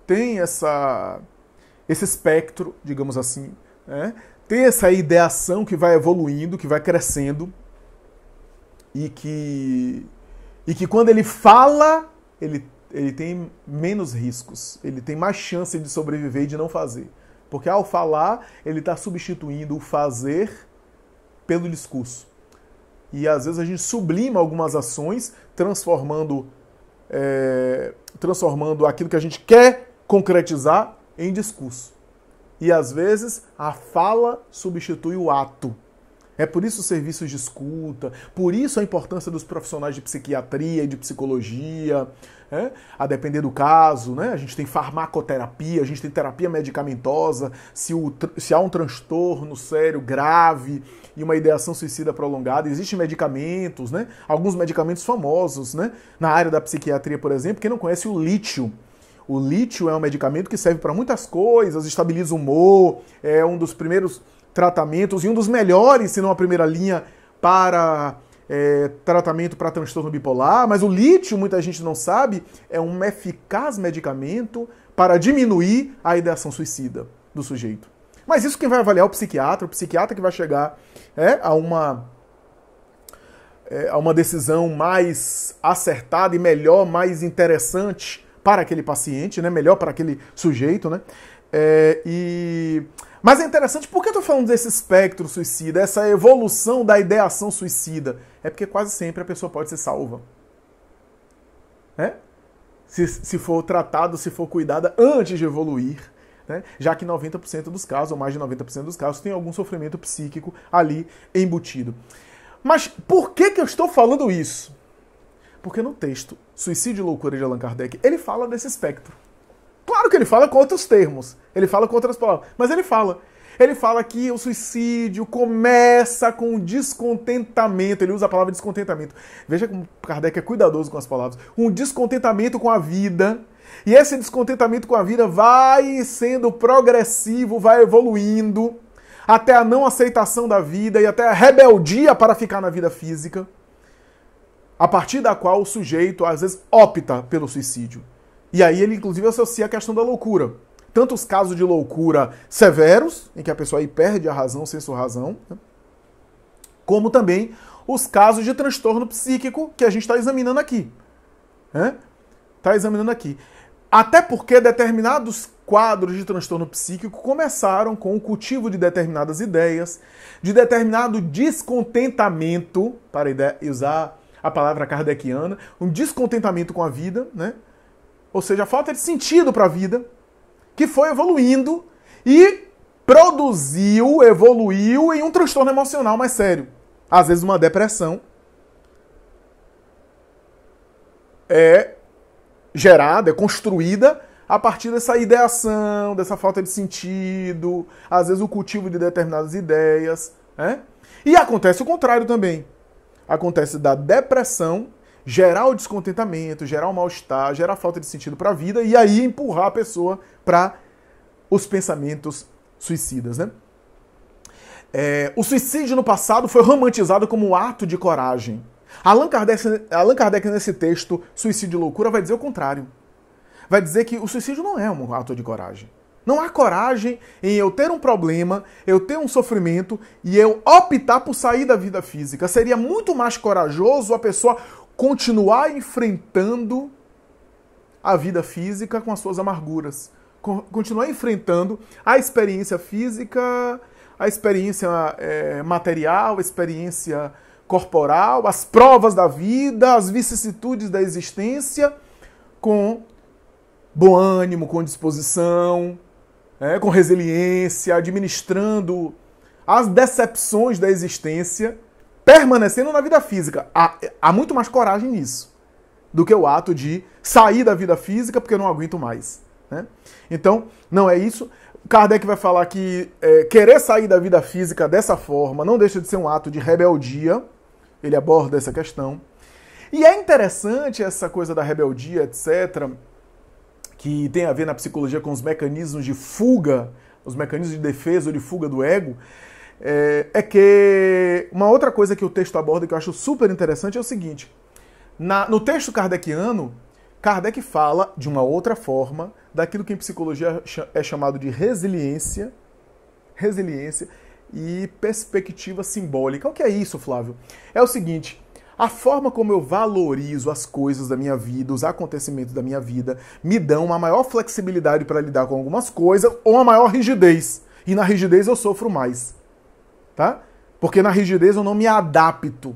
tem essa, esse espectro, digamos assim, é, tem essa ideação que vai evoluindo, que vai crescendo, e que e que quando ele fala, ele, ele tem menos riscos, ele tem mais chance de sobreviver e de não fazer. Porque ao falar, ele está substituindo o fazer pelo discurso. E às vezes a gente sublima algumas ações, transformando, é, transformando aquilo que a gente quer concretizar em discurso. E às vezes a fala substitui o ato. É por isso os serviços de escuta, por isso a importância dos profissionais de psiquiatria e de psicologia, né? a depender do caso, né? a gente tem farmacoterapia, a gente tem terapia medicamentosa, se, o, se há um transtorno sério, grave e uma ideação suicida prolongada, existem medicamentos, né? alguns medicamentos famosos né? na área da psiquiatria, por exemplo, quem não conhece o lítio, o lítio é um medicamento que serve para muitas coisas, estabiliza o humor, é um dos primeiros tratamentos e um dos melhores, se não a primeira linha, para é, tratamento para transtorno bipolar, mas o lítio, muita gente não sabe, é um eficaz medicamento para diminuir a ideação suicida do sujeito. Mas isso quem vai avaliar é o psiquiatra, o psiquiatra que vai chegar é, a uma é, a uma decisão mais acertada e melhor, mais interessante para aquele paciente, né? melhor para aquele sujeito. Né? É, e mas é interessante, por que eu tô falando desse espectro suicida, essa evolução da ideação suicida? É porque quase sempre a pessoa pode ser salva. Né? Se, se for tratado, se for cuidada antes de evoluir. Né? Já que 90% dos casos, ou mais de 90% dos casos, tem algum sofrimento psíquico ali embutido. Mas por que, que eu estou falando isso? Porque no texto Suicídio e Loucura de Allan Kardec, ele fala desse espectro. Claro que ele fala com outros termos, ele fala com outras palavras, mas ele fala. Ele fala que o suicídio começa com descontentamento. Ele usa a palavra descontentamento. Veja como Kardec é cuidadoso com as palavras. Um descontentamento com a vida. E esse descontentamento com a vida vai sendo progressivo, vai evoluindo até a não aceitação da vida e até a rebeldia para ficar na vida física, a partir da qual o sujeito às vezes opta pelo suicídio. E aí ele, inclusive, associa a questão da loucura. Tanto os casos de loucura severos, em que a pessoa aí perde a razão, senso razão, né? como também os casos de transtorno psíquico que a gente está examinando aqui. Está né? Tá examinando aqui. Até porque determinados quadros de transtorno psíquico começaram com o cultivo de determinadas ideias, de determinado descontentamento, para usar a palavra kardeciana, um descontentamento com a vida, né? ou seja, a falta de sentido para a vida, que foi evoluindo e produziu, evoluiu em um transtorno emocional mais sério. Às vezes uma depressão é gerada, é construída a partir dessa ideação, dessa falta de sentido, às vezes o cultivo de determinadas ideias, né? E acontece o contrário também. Acontece da depressão gerar o descontentamento, gerar o mal-estar, gerar a falta de sentido para a vida e aí empurrar a pessoa para os pensamentos suicidas, né? É, o suicídio no passado foi romantizado como um ato de coragem. Allan Kardec, Allan Kardec, nesse texto, Suicídio e Loucura, vai dizer o contrário. Vai dizer que o suicídio não é um ato de coragem. Não há coragem em eu ter um problema, eu ter um sofrimento e eu optar por sair da vida física. Seria muito mais corajoso a pessoa continuar enfrentando a vida física com as suas amarguras, continuar enfrentando a experiência física, a experiência é, material, a experiência corporal, as provas da vida, as vicissitudes da existência, com bom ânimo, com disposição, é, com resiliência, administrando as decepções da existência permanecendo na vida física. Há, há muito mais coragem nisso do que o ato de sair da vida física porque eu não aguento mais. Né? Então, não é isso. Kardec vai falar que é, querer sair da vida física dessa forma não deixa de ser um ato de rebeldia. Ele aborda essa questão. E é interessante essa coisa da rebeldia, etc., que tem a ver na psicologia com os mecanismos de fuga, os mecanismos de defesa ou de fuga do ego, é, é, que uma outra coisa que o texto aborda que eu acho super interessante é o seguinte: na, no texto kardeciano, Kardec fala de uma outra forma daquilo que em psicologia é chamado de resiliência, resiliência e perspectiva simbólica. O que é isso, Flávio? É o seguinte: a forma como eu valorizo as coisas da minha vida, os acontecimentos da minha vida, me dão uma maior flexibilidade para lidar com algumas coisas ou uma maior rigidez. E na rigidez eu sofro mais tá? Porque na rigidez eu não me adapto.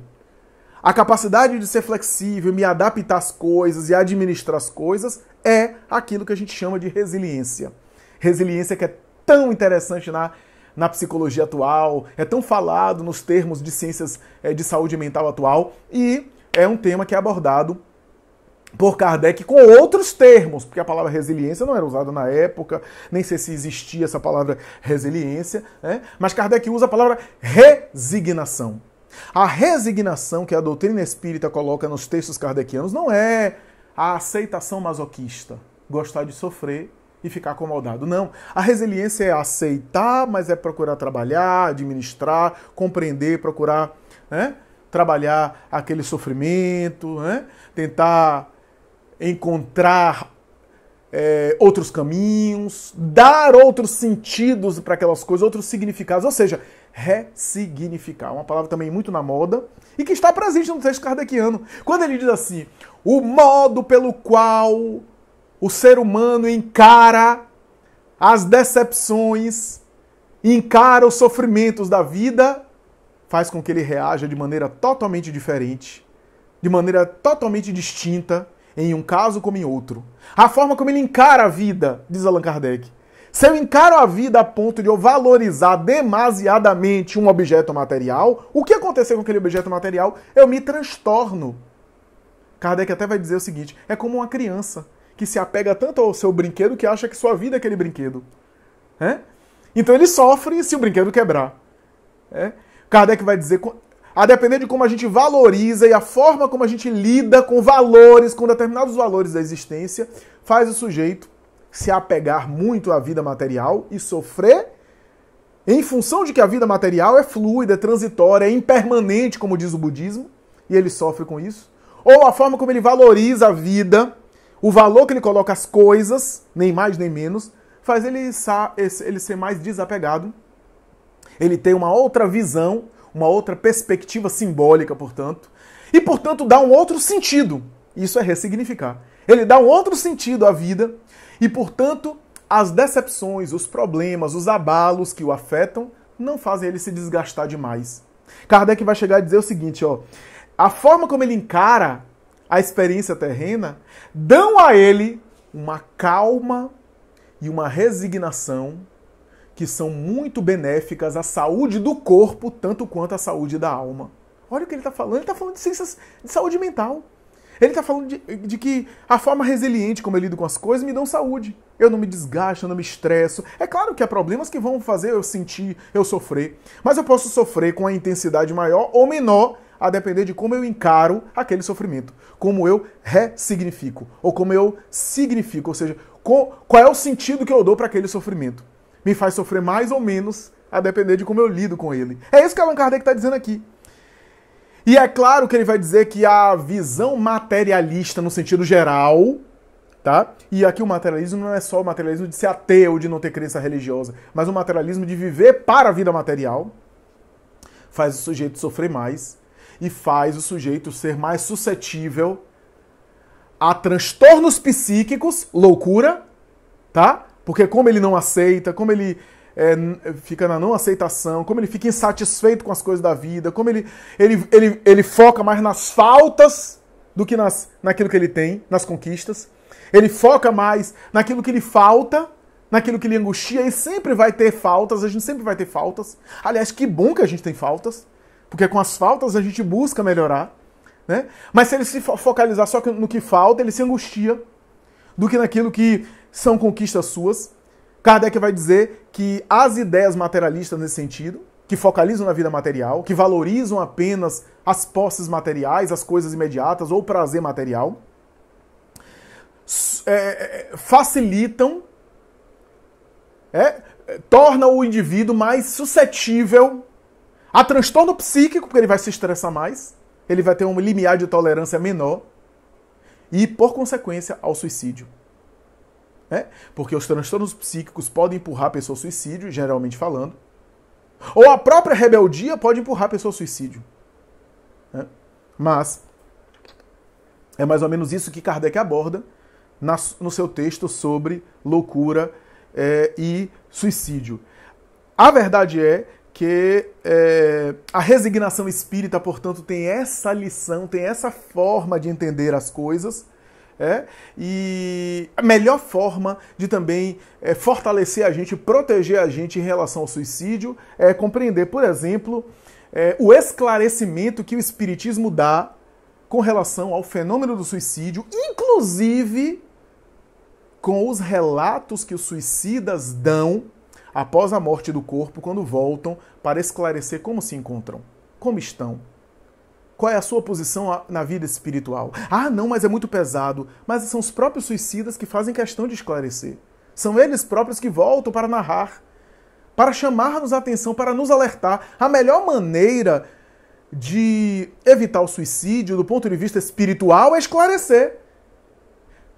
A capacidade de ser flexível, me adaptar às coisas e administrar as coisas é aquilo que a gente chama de resiliência. Resiliência que é tão interessante na, na psicologia atual, é tão falado nos termos de ciências eh, de saúde mental atual e é um tema que é abordado por Kardec com outros termos, porque a palavra resiliência não era usada na época, nem sei se existia essa palavra resiliência, né? mas Kardec usa a palavra resignação. A resignação que a doutrina espírita coloca nos textos kardecianos não é a aceitação masoquista, gostar de sofrer e ficar acomodado. Não. A resiliência é aceitar, mas é procurar trabalhar, administrar, compreender, procurar né? trabalhar aquele sofrimento, né? tentar encontrar é, outros caminhos, dar outros sentidos para aquelas coisas, outros significados, ou seja, ressignificar. Uma palavra também muito na moda e que está presente no texto kardeciano. Quando ele diz assim: o modo pelo qual o ser humano encara as decepções, encara os sofrimentos da vida, faz com que ele reaja de maneira totalmente diferente, de maneira totalmente distinta em um caso como em outro. A forma como ele encara a vida, diz Allan Kardec. Se eu encaro a vida a ponto de eu valorizar demasiadamente um objeto material, o que aconteceu com aquele objeto material? Eu me transtorno. Kardec até vai dizer o seguinte: é como uma criança que se apega tanto ao seu brinquedo que acha que sua vida é aquele brinquedo. É? Então ele sofre se o brinquedo quebrar. É? Kardec vai dizer a depender de como a gente valoriza e a forma como a gente lida com valores, com determinados valores da existência, faz o sujeito se apegar muito à vida material e sofrer em função de que a vida material é fluida, é transitória, é impermanente, como diz o budismo, e ele sofre com isso, ou a forma como ele valoriza a vida, o valor que ele coloca às coisas, nem mais nem menos, faz ele, ser mais desapegado, ele tem uma outra visão uma outra perspectiva simbólica, portanto, e portanto dá um outro sentido. Isso é ressignificar. Ele dá um outro sentido à vida e, portanto, as decepções, os problemas, os abalos que o afetam não fazem ele se desgastar demais. Kardec vai chegar a dizer o seguinte, ó: a forma como ele encara a experiência terrena dão a ele uma calma e uma resignação que são muito benéficas à saúde do corpo, tanto quanto à saúde da alma. Olha o que ele está falando. Ele está falando de, ciências, de saúde mental. Ele está falando de, de, que a forma resiliente como eu lido com as coisas me dão saúde. Eu não me desgasto, eu não me estresso. É claro que há problemas que vão fazer eu sentir, eu sofrer. Mas eu posso sofrer com a intensidade maior ou menor, a depender de como eu encaro aquele sofrimento. Como eu ressignifico. Ou como eu significo. Ou seja, qual é o sentido que eu dou para aquele sofrimento me faz sofrer mais ou menos, a depender de como eu lido com ele. É isso que Allan Kardec está dizendo aqui. E é claro que ele vai dizer que a visão materialista, no sentido geral, tá? E aqui o materialismo não é só o materialismo de ser ateu, de não ter crença religiosa, mas o materialismo de viver para a vida material, faz o sujeito sofrer mais e faz o sujeito ser mais suscetível a transtornos psíquicos, loucura, tá? Porque como ele não aceita, como ele é, fica na não aceitação, como ele fica insatisfeito com as coisas da vida, como ele, ele, ele, ele foca mais nas faltas do que nas, naquilo que ele tem, nas conquistas. Ele foca mais naquilo que lhe falta, naquilo que lhe angustia, e sempre vai ter faltas, a gente sempre vai ter faltas. Aliás, que bom que a gente tem faltas, porque com as faltas a gente busca melhorar. Né? Mas se ele se focalizar só no que falta, ele se angustia do que naquilo que são conquistas suas. Kardec vai dizer que as ideias materialistas nesse sentido, que focalizam na vida material, que valorizam apenas as posses materiais, as coisas imediatas ou o prazer material, é, é, facilitam, é, torna o indivíduo mais suscetível a transtorno psíquico, porque ele vai se estressar mais, ele vai ter um limiar de tolerância menor e, por consequência, ao suicídio né? Porque os transtornos psíquicos podem empurrar a pessoa ao suicídio, geralmente falando. Ou a própria rebeldia pode empurrar a pessoa ao suicídio. Né? Mas é mais ou menos isso que Kardec aborda na, no seu texto sobre loucura é, e suicídio. A verdade é que é, a resignação espírita, portanto, tem essa lição, tem essa forma de entender as coisas é? E a melhor forma de também é, fortalecer a gente, proteger a gente em relação ao suicídio é compreender, por exemplo, é, o esclarecimento que o Espiritismo dá com relação ao fenômeno do suicídio, inclusive com os relatos que os suicidas dão após a morte do corpo, quando voltam para esclarecer como se encontram, como estão, qual é a sua posição na vida espiritual? Ah, não, mas é muito pesado. Mas são os próprios suicidas que fazem questão de esclarecer. São eles próprios que voltam para narrar, para chamar-nos a atenção, para nos alertar. A melhor maneira de evitar o suicídio do ponto de vista espiritual é esclarecer.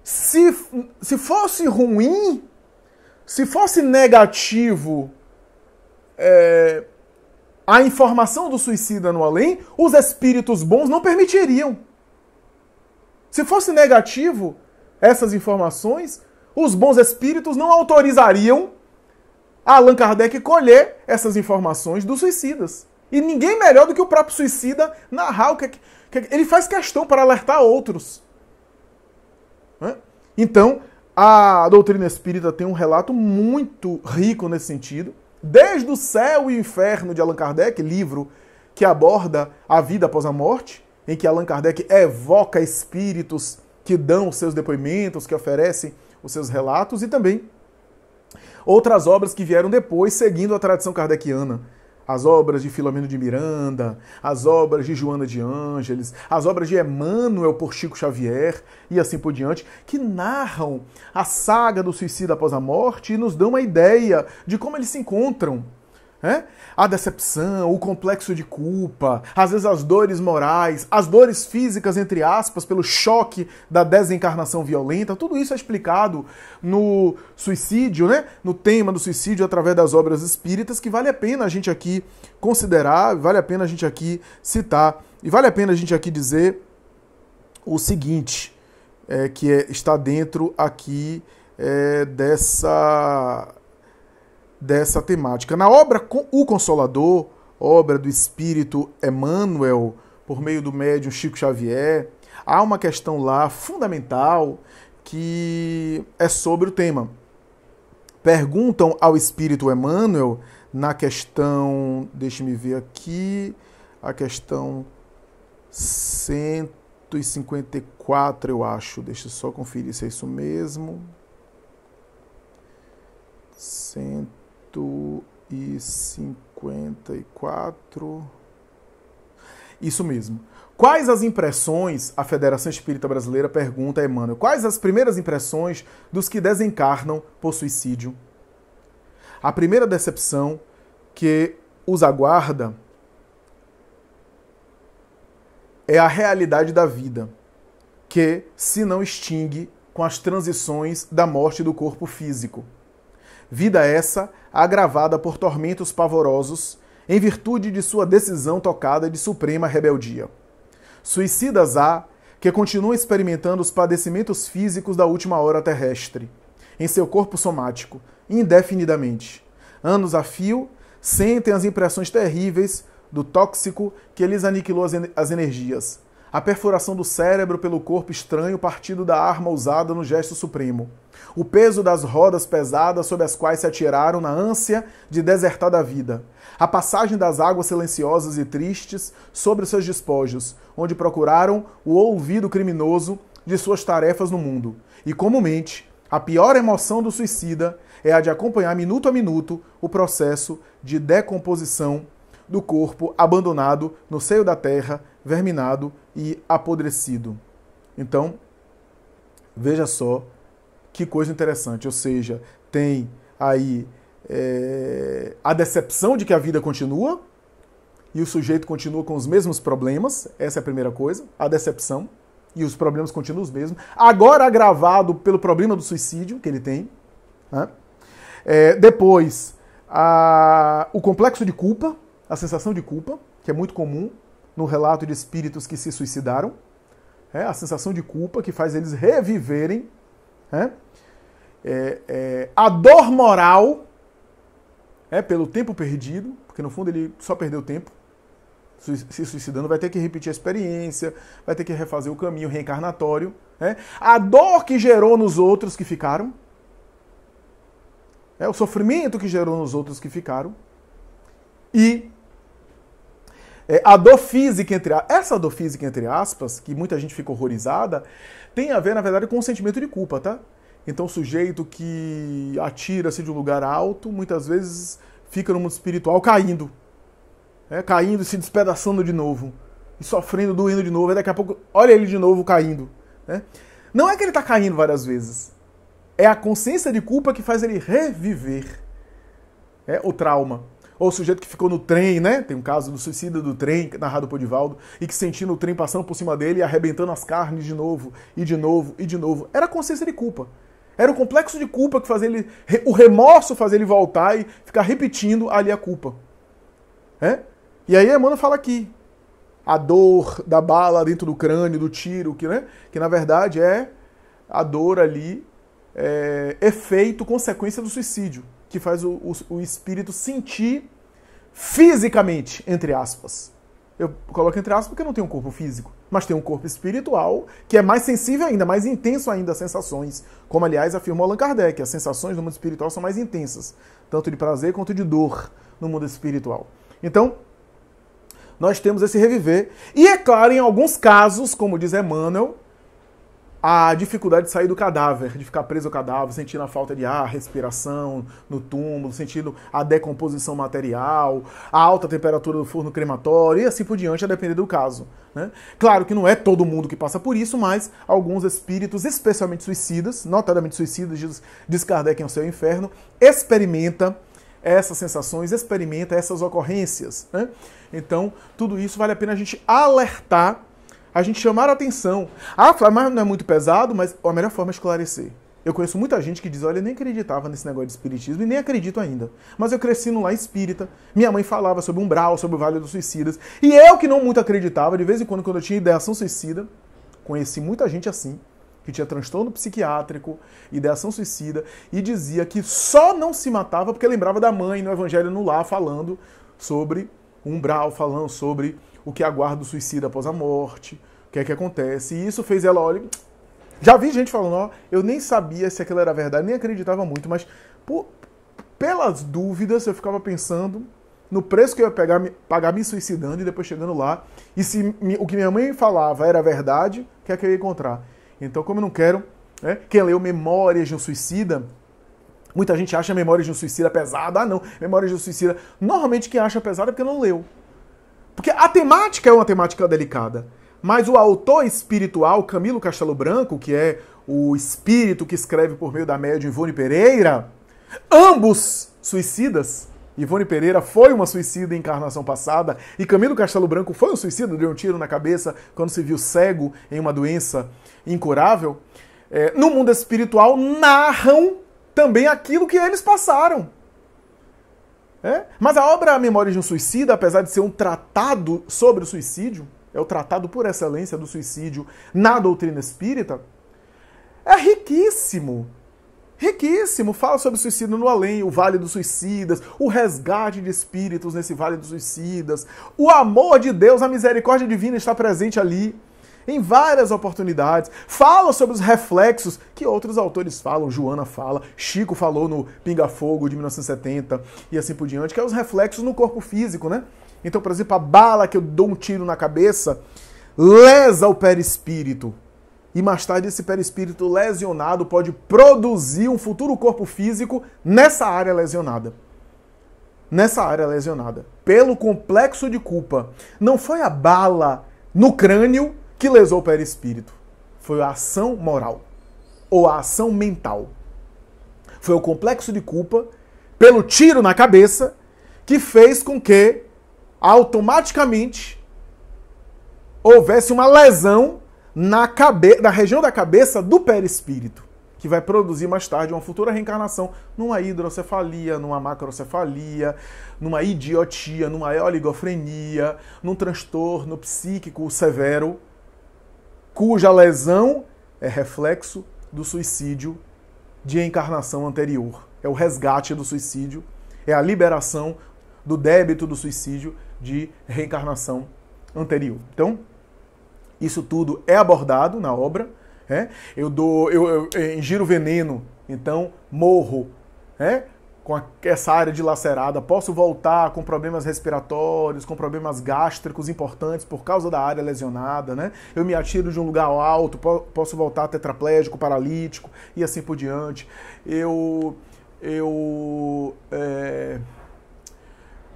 Se, se fosse ruim, se fosse negativo, é, a informação do suicida no além, os espíritos bons não permitiriam. Se fosse negativo essas informações, os bons espíritos não autorizariam Allan Kardec colher essas informações dos suicidas. E ninguém melhor do que o próprio suicida narrar o que, é é que ele faz questão para alertar outros. Né? Então, a doutrina espírita tem um relato muito rico nesse sentido. Desde o Céu e o Inferno de Allan Kardec, livro que aborda a vida após a morte, em que Allan Kardec evoca espíritos que dão os seus depoimentos, que oferecem os seus relatos, e também outras obras que vieram depois, seguindo a tradição kardeciana as obras de Filomeno de Miranda, as obras de Joana de Ângeles, as obras de Emmanuel por Chico Xavier e assim por diante, que narram a saga do suicida após a morte e nos dão uma ideia de como eles se encontram a decepção, o complexo de culpa, às vezes as dores morais, as dores físicas, entre aspas, pelo choque da desencarnação violenta, tudo isso é explicado no suicídio, né? no tema do suicídio através das obras espíritas, que vale a pena a gente aqui considerar, vale a pena a gente aqui citar, e vale a pena a gente aqui dizer o seguinte, é, que é, está dentro aqui é, dessa dessa temática. Na obra O Consolador, obra do espírito Emmanuel, por meio do médium Chico Xavier, há uma questão lá fundamental que é sobre o tema. Perguntam ao espírito Emmanuel na questão, deixe-me ver aqui, a questão 154, eu acho. Deixa eu só conferir se é isso mesmo. 100 154. Isso mesmo. Quais as impressões, a Federação Espírita Brasileira pergunta a Emmanuel, quais as primeiras impressões dos que desencarnam por suicídio? A primeira decepção que os aguarda é a realidade da vida, que se não extingue com as transições da morte do corpo físico vida essa agravada por tormentos pavorosos, em virtude de sua decisão tocada de suprema rebeldia. Suicidas há que continuam experimentando os padecimentos físicos da última hora terrestre, em seu corpo somático, indefinidamente. Anos a fio, sentem as impressões terríveis do tóxico que lhes aniquilou as energias, a perfuração do cérebro pelo corpo estranho partido da arma usada no gesto supremo o peso das rodas pesadas sob as quais se atiraram na ânsia de desertar da vida, a passagem das águas silenciosas e tristes sobre seus despojos, onde procuraram o ouvido criminoso de suas tarefas no mundo. E comumente, a pior emoção do suicida é a de acompanhar minuto a minuto o processo de decomposição do corpo abandonado no seio da terra, verminado e apodrecido. Então, veja só que coisa interessante. Ou seja, tem aí é, a decepção de que a vida continua e o sujeito continua com os mesmos problemas. Essa é a primeira coisa, a decepção. E os problemas continuam os mesmos. Agora agravado pelo problema do suicídio que ele tem. Né? É, depois, a, o complexo de culpa, a sensação de culpa, que é muito comum no relato de espíritos que se suicidaram. É, a sensação de culpa que faz eles reviverem. É? é, é, a dor moral é pelo tempo perdido, porque no fundo ele só perdeu tempo se suicidando, vai ter que repetir a experiência, vai ter que refazer o caminho reencarnatório. Né? A dor que gerou nos outros que ficaram, é o sofrimento que gerou nos outros que ficaram, e é, a dor física, entre essa dor física, entre aspas, que muita gente fica horrorizada, tem a ver, na verdade, com o sentimento de culpa, tá? Então, o sujeito que atira-se de um lugar alto, muitas vezes fica no mundo espiritual caindo. É, caindo e se despedaçando de novo. E sofrendo, doendo de novo. E daqui a pouco, olha ele de novo caindo. Né? Não é que ele está caindo várias vezes. É a consciência de culpa que faz ele reviver é, o trauma. Ou o sujeito que ficou no trem, né? Tem um caso do suicida do trem, narrado por Divaldo, e que sentindo o trem passando por cima dele e arrebentando as carnes de novo, e de novo, e de novo. Era consciência de culpa. Era o complexo de culpa que fazia ele. O remorso fazia ele voltar e ficar repetindo ali a culpa. É? E aí Emmanuel fala aqui. A dor da bala dentro do crânio, do tiro, que, né? que na verdade é a dor ali, é, efeito, consequência do suicídio, que faz o, o, o espírito sentir fisicamente, entre aspas. Eu coloco entre aspas porque eu não tenho um corpo físico mas tem um corpo espiritual que é mais sensível ainda, mais intenso ainda às sensações. Como, aliás, afirmou Allan Kardec, as sensações no mundo espiritual são mais intensas, tanto de prazer quanto de dor no mundo espiritual. Então, nós temos esse reviver. E é claro, em alguns casos, como diz Emmanuel, a dificuldade de sair do cadáver, de ficar preso ao cadáver, sentindo a falta de ar, respiração no túmulo, sentindo a decomposição material, a alta temperatura do forno crematório e assim por diante, a depender do caso. Né? Claro que não é todo mundo que passa por isso, mas alguns espíritos, especialmente suicidas, notadamente suicidas, diz Kardec em é seu inferno, experimenta essas sensações, experimenta essas ocorrências. Né? Então, tudo isso vale a pena a gente alertar a gente chamar a atenção. Ah, mas não é muito pesado, mas a melhor forma é esclarecer. Eu conheço muita gente que diz: olha, eu nem acreditava nesse negócio de espiritismo e nem acredito ainda. Mas eu cresci no lar espírita, minha mãe falava sobre umbral, sobre o Vale dos Suicidas, e eu que não muito acreditava, de vez em quando, quando eu tinha ideação suicida, conheci muita gente assim, que tinha transtorno psiquiátrico, ideação suicida, e dizia que só não se matava porque lembrava da mãe no Evangelho no Lar falando sobre umbral, falando sobre o que aguarda o suicida após a morte, o que é que acontece. E isso fez ela, olha. Já vi gente falando, ó, eu nem sabia se aquilo era verdade, nem acreditava muito, mas por, pelas dúvidas eu ficava pensando no preço que eu ia pegar, pagar me suicidando e depois chegando lá. E se o que minha mãe falava era verdade, o que é que eu ia encontrar? Então, como eu não quero, né, quem leu Memórias de um Suicida, muita gente acha Memórias de um Suicida pesada. Ah, não, Memórias de um Suicida. Normalmente quem acha pesada é porque não leu. Porque a temática é uma temática delicada. Mas o autor espiritual, Camilo Castelo Branco, que é o espírito que escreve por meio da médium Ivone Pereira, ambos suicidas. Ivone Pereira foi uma suicida em encarnação passada e Camilo Castelo Branco foi um suicida, deu um tiro na cabeça quando se viu cego em uma doença incurável. É, no mundo espiritual, narram também aquilo que eles passaram. É? Mas a obra Memórias de um Suicida, apesar de ser um tratado sobre o suicídio, é o tratado por excelência do suicídio na doutrina espírita, é riquíssimo. Riquíssimo, fala sobre suicídio no além, o vale dos suicidas, o resgate de espíritos nesse vale dos suicidas, o amor de Deus, a misericórdia divina está presente ali em várias oportunidades, fala sobre os reflexos que outros autores falam, Joana fala, Chico falou no Pinga Fogo de 1970 e assim por diante, que é os reflexos no corpo físico, né? Então, por exemplo, a bala que eu dou um tiro na cabeça lesa o perispírito. E mais tarde, esse perispírito lesionado pode produzir um futuro corpo físico nessa área lesionada. Nessa área lesionada. Pelo complexo de culpa. Não foi a bala no crânio que lesou o perispírito foi a ação moral ou a ação mental. Foi o complexo de culpa pelo tiro na cabeça que fez com que automaticamente houvesse uma lesão na, cabe na região da cabeça do perispírito, que vai produzir mais tarde uma futura reencarnação numa hidrocefalia, numa macrocefalia, numa idiotia, numa oligofrenia, num transtorno psíquico severo cuja lesão é reflexo do suicídio de encarnação anterior. É o resgate do suicídio, é a liberação do débito do suicídio de reencarnação anterior. Então, isso tudo é abordado na obra. É? Eu dou, eu, eu, eu, ingiro veneno, então morro. É? com essa área dilacerada, posso voltar com problemas respiratórios, com problemas gástricos importantes por causa da área lesionada, né? Eu me atiro de um lugar alto, posso voltar tetraplégico, paralítico e assim por diante. Eu. Eu. É,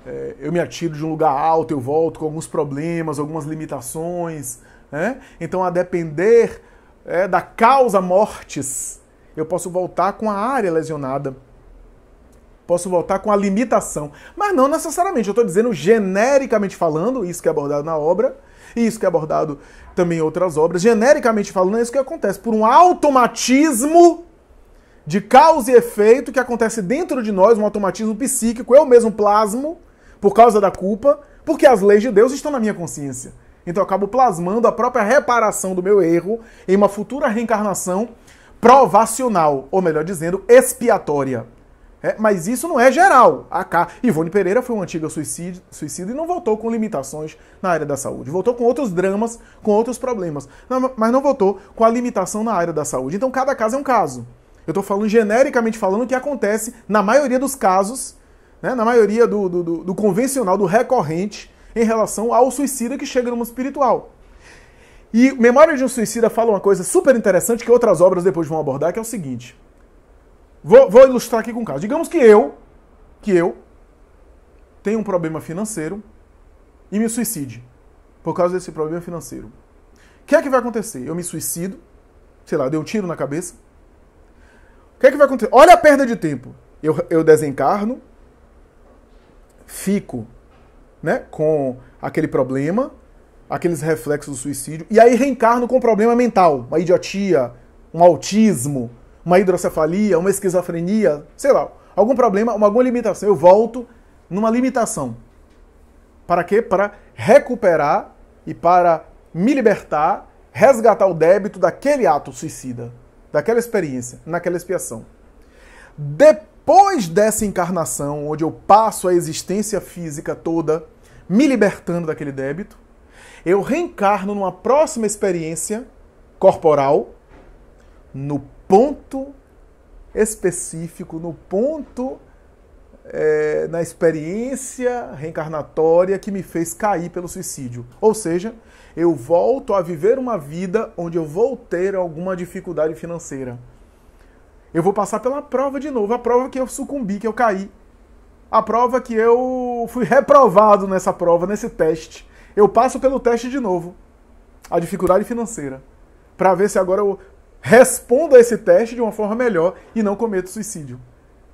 é, eu me atiro de um lugar alto, eu volto com alguns problemas, algumas limitações, né? Então, a depender é, da causa mortes, eu posso voltar com a área lesionada posso voltar com a limitação. Mas não necessariamente, eu estou dizendo genericamente falando, isso que é abordado na obra, e isso que é abordado também em outras obras. Genericamente falando, é isso que acontece. Por um automatismo de causa e efeito que acontece dentro de nós, um automatismo psíquico, eu mesmo plasmo, por causa da culpa, porque as leis de Deus estão na minha consciência. Então eu acabo plasmando a própria reparação do meu erro em uma futura reencarnação provacional, ou melhor dizendo, expiatória. É, mas isso não é geral. A K. Ivone Pereira foi um antigo suicida, suicida e não voltou com limitações na área da saúde. Voltou com outros dramas, com outros problemas, mas não voltou com a limitação na área da saúde. Então cada caso é um caso. Eu estou falando genericamente falando o que acontece na maioria dos casos, né, na maioria do, do, do, do convencional, do recorrente, em relação ao suicida que chega no mundo espiritual. E Memória de um Suicida fala uma coisa super interessante que outras obras depois vão abordar, que é o seguinte. Vou, vou ilustrar aqui com um caso. Digamos que eu, que eu, tenho um problema financeiro e me suicide por causa desse problema financeiro. O que é que vai acontecer? Eu me suicido, sei lá, deu um tiro na cabeça. O que é que vai acontecer? Olha a perda de tempo. Eu, eu desencarno, fico né, com aquele problema, aqueles reflexos do suicídio, e aí reencarno com um problema mental, uma idiotia, um autismo, uma hidrocefalia, uma esquizofrenia, sei lá, algum problema, alguma limitação. Eu volto numa limitação. Para quê? Para recuperar e para me libertar, resgatar o débito daquele ato suicida, daquela experiência, naquela expiação. Depois dessa encarnação, onde eu passo a existência física toda me libertando daquele débito, eu reencarno numa próxima experiência corporal, no ponto específico, no ponto é, na experiência reencarnatória que me fez cair pelo suicídio. Ou seja, eu volto a viver uma vida onde eu vou ter alguma dificuldade financeira. Eu vou passar pela prova de novo, a prova que eu sucumbi, que eu caí. A prova que eu fui reprovado nessa prova, nesse teste. Eu passo pelo teste de novo. A dificuldade financeira. Para ver se agora eu responda a esse teste de uma forma melhor e não cometa suicídio.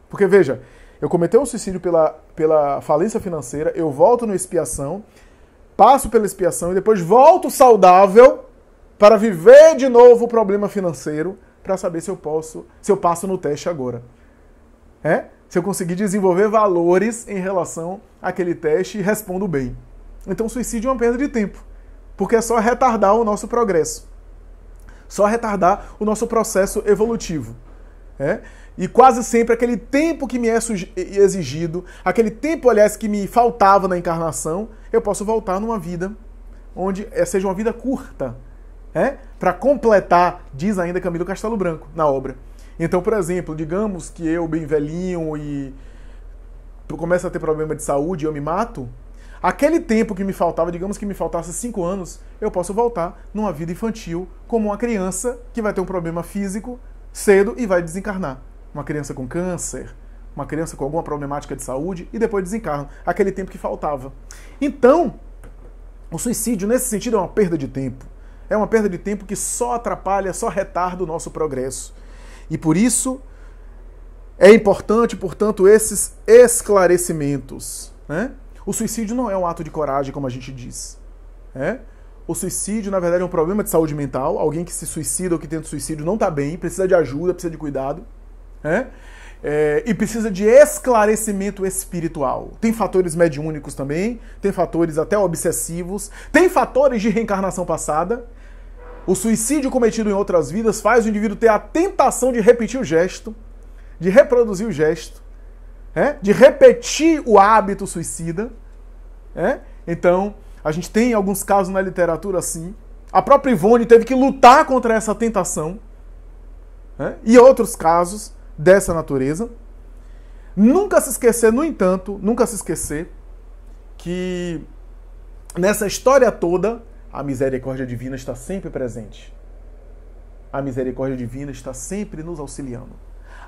Porque veja, eu cometi um suicídio pela, pela falência financeira, eu volto na expiação, passo pela expiação e depois volto saudável para viver de novo o problema financeiro para saber se eu posso, se eu passo no teste agora. É? Se eu conseguir desenvolver valores em relação àquele teste e respondo bem. Então, suicídio é uma perda de tempo, porque é só retardar o nosso progresso só retardar o nosso processo evolutivo. É? E quase sempre aquele tempo que me é exigido, aquele tempo, aliás, que me faltava na encarnação, eu posso voltar numa vida onde é, seja uma vida curta, é? para completar, diz ainda Camilo Castelo Branco na obra. Então, por exemplo, digamos que eu, bem velhinho, e começo a ter problema de saúde, eu me mato, Aquele tempo que me faltava, digamos que me faltasse cinco anos, eu posso voltar numa vida infantil como uma criança que vai ter um problema físico cedo e vai desencarnar. Uma criança com câncer, uma criança com alguma problemática de saúde e depois desencarna. Aquele tempo que faltava. Então, o suicídio, nesse sentido, é uma perda de tempo. É uma perda de tempo que só atrapalha, só retarda o nosso progresso. E por isso, é importante, portanto, esses esclarecimentos. Né? O suicídio não é um ato de coragem, como a gente diz. É? O suicídio, na verdade, é um problema de saúde mental. Alguém que se suicida ou que tenta suicídio não está bem, precisa de ajuda, precisa de cuidado. É? É, e precisa de esclarecimento espiritual. Tem fatores mediúnicos também, tem fatores até obsessivos, tem fatores de reencarnação passada. O suicídio cometido em outras vidas faz o indivíduo ter a tentação de repetir o gesto, de reproduzir o gesto, é? de repetir o hábito suicida. É? Então, a gente tem alguns casos na literatura assim. A própria Ivone teve que lutar contra essa tentação. É? E outros casos dessa natureza. Nunca se esquecer, no entanto, nunca se esquecer que nessa história toda a misericórdia divina está sempre presente. A misericórdia divina está sempre nos auxiliando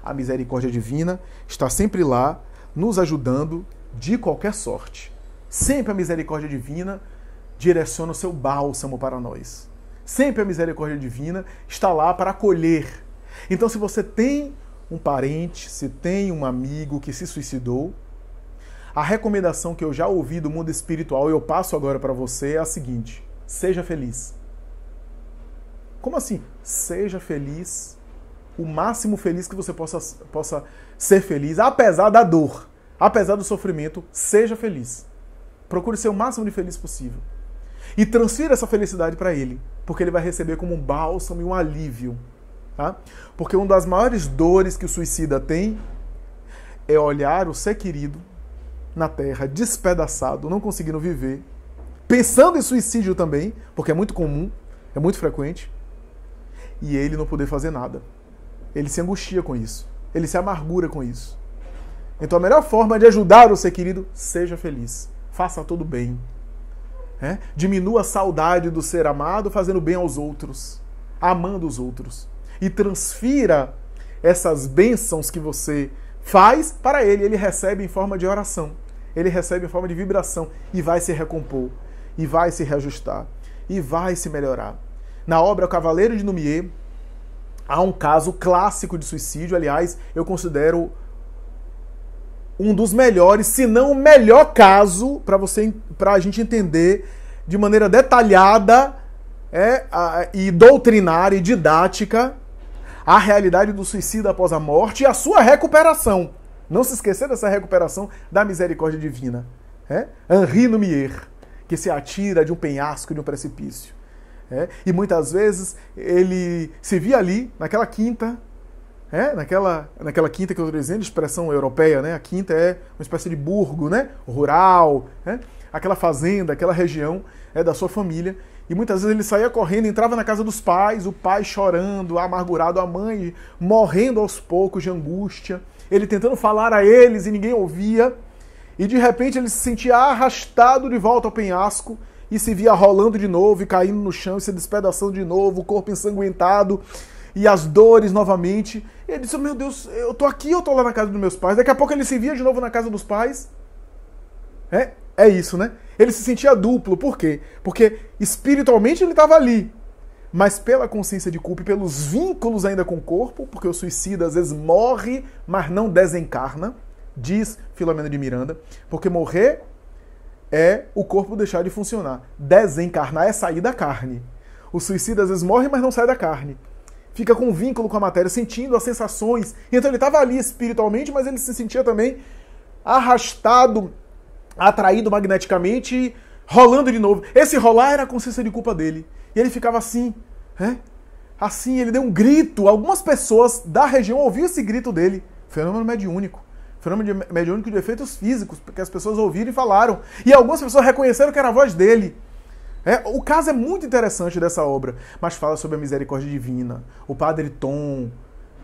a misericórdia divina está sempre lá, nos ajudando de qualquer sorte. Sempre a misericórdia divina direciona o seu bálsamo para nós. Sempre a misericórdia divina está lá para acolher. Então, se você tem um parente, se tem um amigo que se suicidou, a recomendação que eu já ouvi do mundo espiritual e eu passo agora para você é a seguinte: seja feliz. Como assim? Seja feliz o máximo feliz que você possa, possa ser feliz, apesar da dor, apesar do sofrimento, seja feliz. Procure ser o máximo de feliz possível. E transfira essa felicidade para ele, porque ele vai receber como um bálsamo e um alívio. Tá? Porque uma das maiores dores que o suicida tem é olhar o ser querido na terra, despedaçado, não conseguindo viver, pensando em suicídio também, porque é muito comum, é muito frequente, e ele não poder fazer nada. Ele se angustia com isso. Ele se amargura com isso. Então a melhor forma de ajudar o ser querido, seja feliz. Faça todo bem. É? Diminua a saudade do ser amado fazendo bem aos outros, amando os outros. E transfira essas bênçãos que você faz para ele. Ele recebe em forma de oração. Ele recebe em forma de vibração e vai se recompor, e vai se reajustar, e vai se melhorar. Na obra O Cavaleiro de Numier, Há um caso clássico de suicídio, aliás, eu considero um dos melhores, se não o melhor caso para você para a gente entender de maneira detalhada é, a, e doutrinária e didática a realidade do suicídio após a morte e a sua recuperação. Não se esquecer dessa recuperação da misericórdia divina. É? Henri Lumière, que se atira de um penhasco de um precipício. É? E muitas vezes ele se via ali, naquela quinta, é? naquela, naquela quinta que eu estou dizendo, expressão europeia, né? a quinta é uma espécie de burgo, né? rural, é? aquela fazenda, aquela região é da sua família. E muitas vezes ele saía correndo, entrava na casa dos pais, o pai chorando, amargurado, a mãe morrendo aos poucos de angústia, ele tentando falar a eles e ninguém ouvia. E de repente ele se sentia arrastado de volta ao penhasco e se via rolando de novo e caindo no chão, e se despedaçando de novo, o corpo ensanguentado e as dores novamente. E ele disse: Meu Deus, eu tô aqui, eu tô lá na casa dos meus pais. Daqui a pouco ele se via de novo na casa dos pais. É, é isso, né? Ele se sentia duplo. Por quê? Porque espiritualmente ele estava ali. Mas pela consciência de culpa e pelos vínculos ainda com o corpo, porque o suicida às vezes morre, mas não desencarna, diz Filomena de Miranda, porque morrer é o corpo deixar de funcionar. Desencarnar é sair da carne. O suicida às vezes morre, mas não sai da carne. Fica com um vínculo com a matéria, sentindo as sensações. Então ele estava ali espiritualmente, mas ele se sentia também arrastado, atraído magneticamente, rolando de novo. Esse rolar era a consciência de culpa dele. E ele ficava assim, né? Assim, ele deu um grito. Algumas pessoas da região ouviram esse grito dele. Fenômeno mediúnico fenômeno de mediúnico de efeitos físicos, porque as pessoas ouviram e falaram. E algumas pessoas reconheceram que era a voz dele. É, o caso é muito interessante dessa obra, mas fala sobre a misericórdia divina. O padre Tom,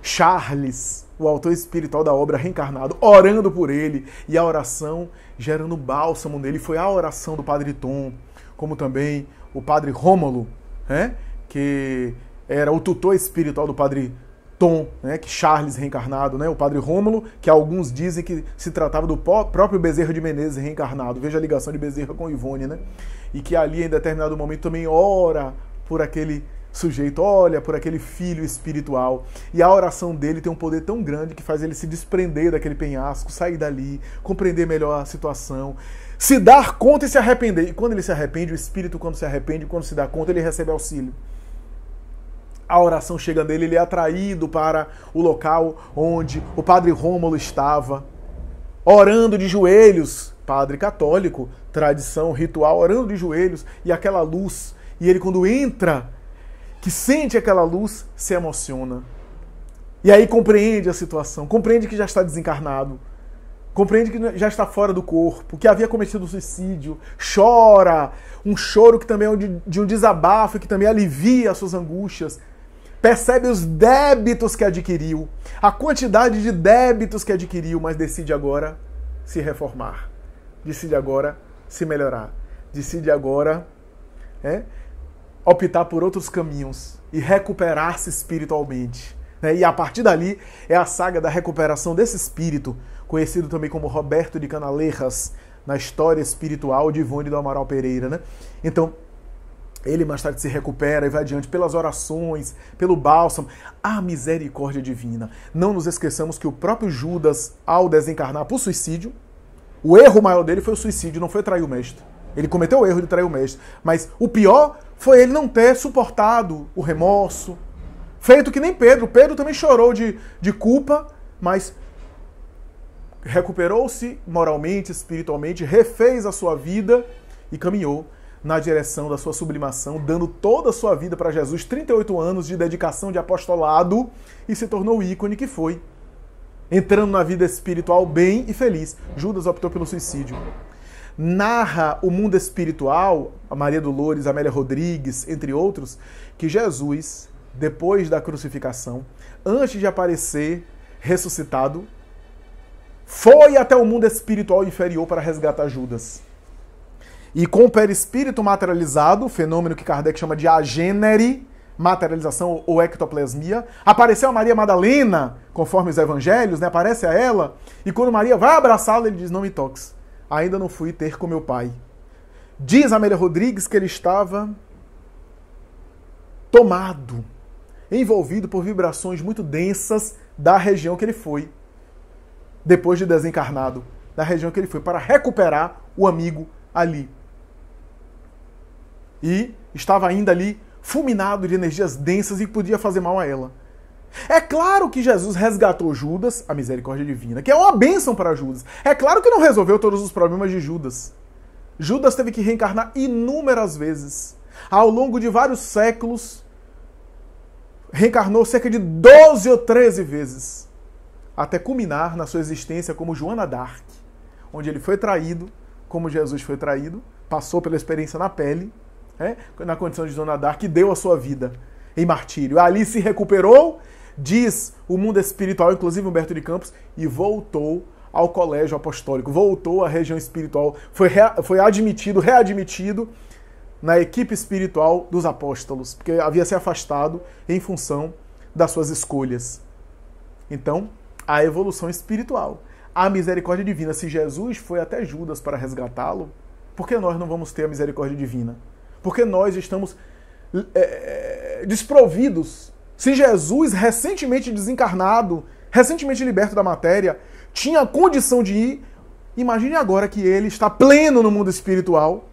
Charles, o autor espiritual da obra reencarnado, orando por ele e a oração gerando bálsamo nele. Foi a oração do padre Tom, como também o padre Rômulo, é, que era o tutor espiritual do padre Tom, né, que Charles reencarnado, né, o padre Rômulo, que alguns dizem que se tratava do próprio Bezerra de Menezes reencarnado. Veja a ligação de Bezerra com Ivone, né? E que ali em determinado momento também ora por aquele sujeito, olha por aquele filho espiritual. E a oração dele tem um poder tão grande que faz ele se desprender daquele penhasco, sair dali, compreender melhor a situação, se dar conta e se arrepender. E quando ele se arrepende, o espírito quando se arrepende, quando se dá conta, ele recebe auxílio a oração chega nele, ele é atraído para o local onde o padre Rômulo estava, orando de joelhos, padre católico, tradição, ritual, orando de joelhos e aquela luz. E ele, quando entra, que sente aquela luz, se emociona. E aí compreende a situação, compreende que já está desencarnado, compreende que já está fora do corpo, que havia cometido suicídio, chora, um choro que também é de um desabafo, que também alivia as suas angústias, percebe os débitos que adquiriu, a quantidade de débitos que adquiriu, mas decide agora se reformar, decide agora se melhorar, decide agora é, optar por outros caminhos e recuperar-se espiritualmente. Né? E a partir dali é a saga da recuperação desse espírito, conhecido também como Roberto de Canaleiras, na história espiritual de Ivone do Amaral Pereira. Né? Então, ele mais tarde se recupera e vai adiante pelas orações, pelo bálsamo, a misericórdia divina. Não nos esqueçamos que o próprio Judas, ao desencarnar por suicídio, o erro maior dele foi o suicídio, não foi trair o mestre. Ele cometeu o erro de trair o mestre. Mas o pior foi ele não ter suportado o remorso. Feito que nem Pedro. Pedro também chorou de, de culpa, mas recuperou-se moralmente, espiritualmente, refez a sua vida e caminhou na direção da sua sublimação, dando toda a sua vida para Jesus, 38 anos de dedicação de apostolado e se tornou o ícone que foi, entrando na vida espiritual bem e feliz. Judas optou pelo suicídio. Narra o mundo espiritual, a Maria Dolores, Amélia Rodrigues, entre outros, que Jesus, depois da crucificação, antes de aparecer ressuscitado, foi até o mundo espiritual inferior para resgatar Judas. E com o perispírito materializado, fenômeno que Kardec chama de agênere, materialização ou ectoplasmia, apareceu a Maria Madalena, conforme os evangelhos, né? aparece a ela, e quando Maria vai abraçá-la, ele diz, não me toques, ainda não fui ter com meu pai. Diz Amélia Rodrigues que ele estava tomado, envolvido por vibrações muito densas da região que ele foi, depois de desencarnado, da região que ele foi, para recuperar o amigo ali e estava ainda ali fulminado de energias densas e podia fazer mal a ela. É claro que Jesus resgatou Judas, a misericórdia divina, que é uma bênção para Judas. É claro que não resolveu todos os problemas de Judas. Judas teve que reencarnar inúmeras vezes. Ao longo de vários séculos, reencarnou cerca de 12 ou 13 vezes, até culminar na sua existência como Joana d'Arc, onde ele foi traído, como Jesus foi traído, passou pela experiência na pele né? na condição de Zona Dark, que deu a sua vida em martírio. Ali se recuperou, diz o mundo espiritual, inclusive Humberto de Campos, e voltou ao colégio apostólico, voltou à região espiritual, foi, rea, foi admitido, readmitido na equipe espiritual dos apóstolos, porque havia se afastado em função das suas escolhas. Então, a evolução espiritual, a misericórdia divina. Se Jesus foi até Judas para resgatá-lo, por que nós não vamos ter a misericórdia divina? porque nós estamos é, é, desprovidos. Se Jesus, recentemente desencarnado, recentemente liberto da matéria, tinha condição de ir, imagine agora que ele está pleno no mundo espiritual,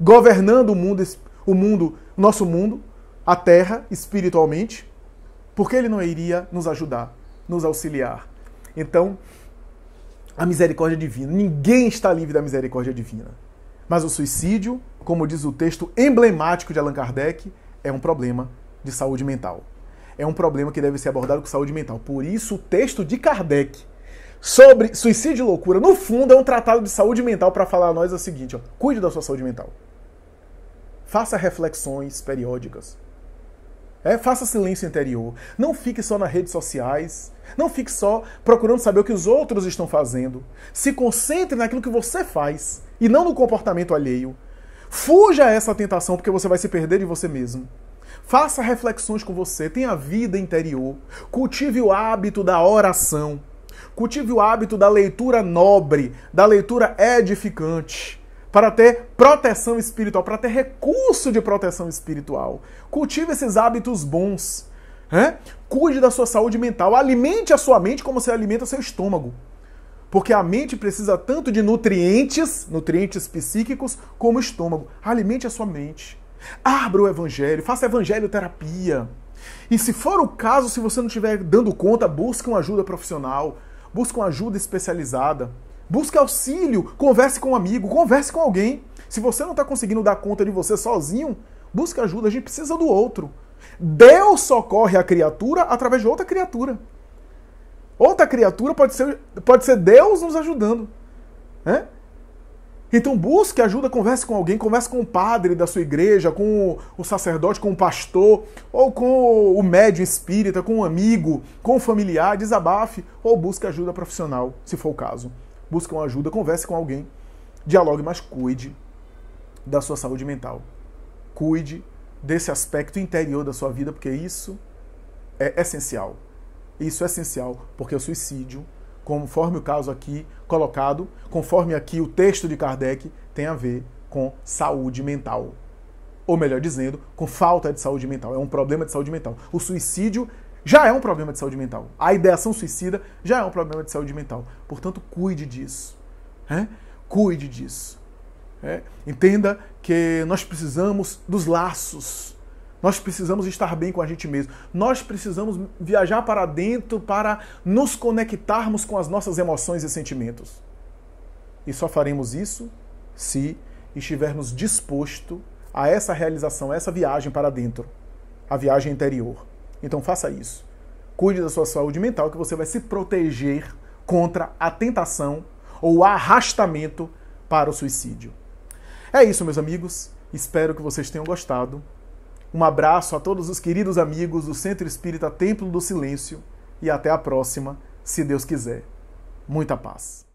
governando o mundo, o mundo, nosso mundo, a terra espiritualmente, porque ele não iria nos ajudar, nos auxiliar. Então, a misericórdia divina. Ninguém está livre da misericórdia divina. Mas o suicídio, como diz o texto emblemático de Allan Kardec, é um problema de saúde mental. É um problema que deve ser abordado com saúde mental. Por isso, o texto de Kardec sobre suicídio e loucura, no fundo, é um tratado de saúde mental para falar a nós o seguinte: ó, cuide da sua saúde mental. Faça reflexões periódicas. É, faça silêncio interior. Não fique só nas redes sociais. Não fique só procurando saber o que os outros estão fazendo. Se concentre naquilo que você faz e não no comportamento alheio. Fuja essa tentação, porque você vai se perder de você mesmo. Faça reflexões com você, tenha vida interior. Cultive o hábito da oração. Cultive o hábito da leitura nobre, da leitura edificante, para ter proteção espiritual, para ter recurso de proteção espiritual. Cultive esses hábitos bons. Cuide da sua saúde mental. Alimente a sua mente como você alimenta seu estômago. Porque a mente precisa tanto de nutrientes, nutrientes psíquicos, como o estômago. Alimente a sua mente. Abra o evangelho, faça evangelho terapia. E se for o caso, se você não estiver dando conta, busque uma ajuda profissional, busque uma ajuda especializada, busque auxílio, converse com um amigo, converse com alguém. Se você não está conseguindo dar conta de você sozinho, busque ajuda, a gente precisa do outro. Deus socorre a criatura através de outra criatura. Outra criatura pode ser, pode ser Deus nos ajudando. Né? Então busque ajuda, converse com alguém, converse com o padre da sua igreja, com o sacerdote, com o pastor, ou com o médium espírita, com um amigo, com um familiar, desabafe, ou busque ajuda profissional, se for o caso. Busque uma ajuda, converse com alguém, dialogue, mas cuide da sua saúde mental. Cuide desse aspecto interior da sua vida, porque isso é essencial. Isso é essencial, porque o suicídio, conforme o caso aqui colocado, conforme aqui o texto de Kardec, tem a ver com saúde mental. Ou melhor dizendo, com falta de saúde mental. É um problema de saúde mental. O suicídio já é um problema de saúde mental. A ideação suicida já é um problema de saúde mental. Portanto, cuide disso. É? Cuide disso. É? Entenda que nós precisamos dos laços nós precisamos estar bem com a gente mesmo. Nós precisamos viajar para dentro para nos conectarmos com as nossas emoções e sentimentos. E só faremos isso se estivermos disposto a essa realização, a essa viagem para dentro, a viagem interior. Então faça isso. Cuide da sua saúde mental que você vai se proteger contra a tentação ou arrastamento para o suicídio. É isso, meus amigos. Espero que vocês tenham gostado. Um abraço a todos os queridos amigos do Centro Espírita Templo do Silêncio e até a próxima, se Deus quiser. Muita paz.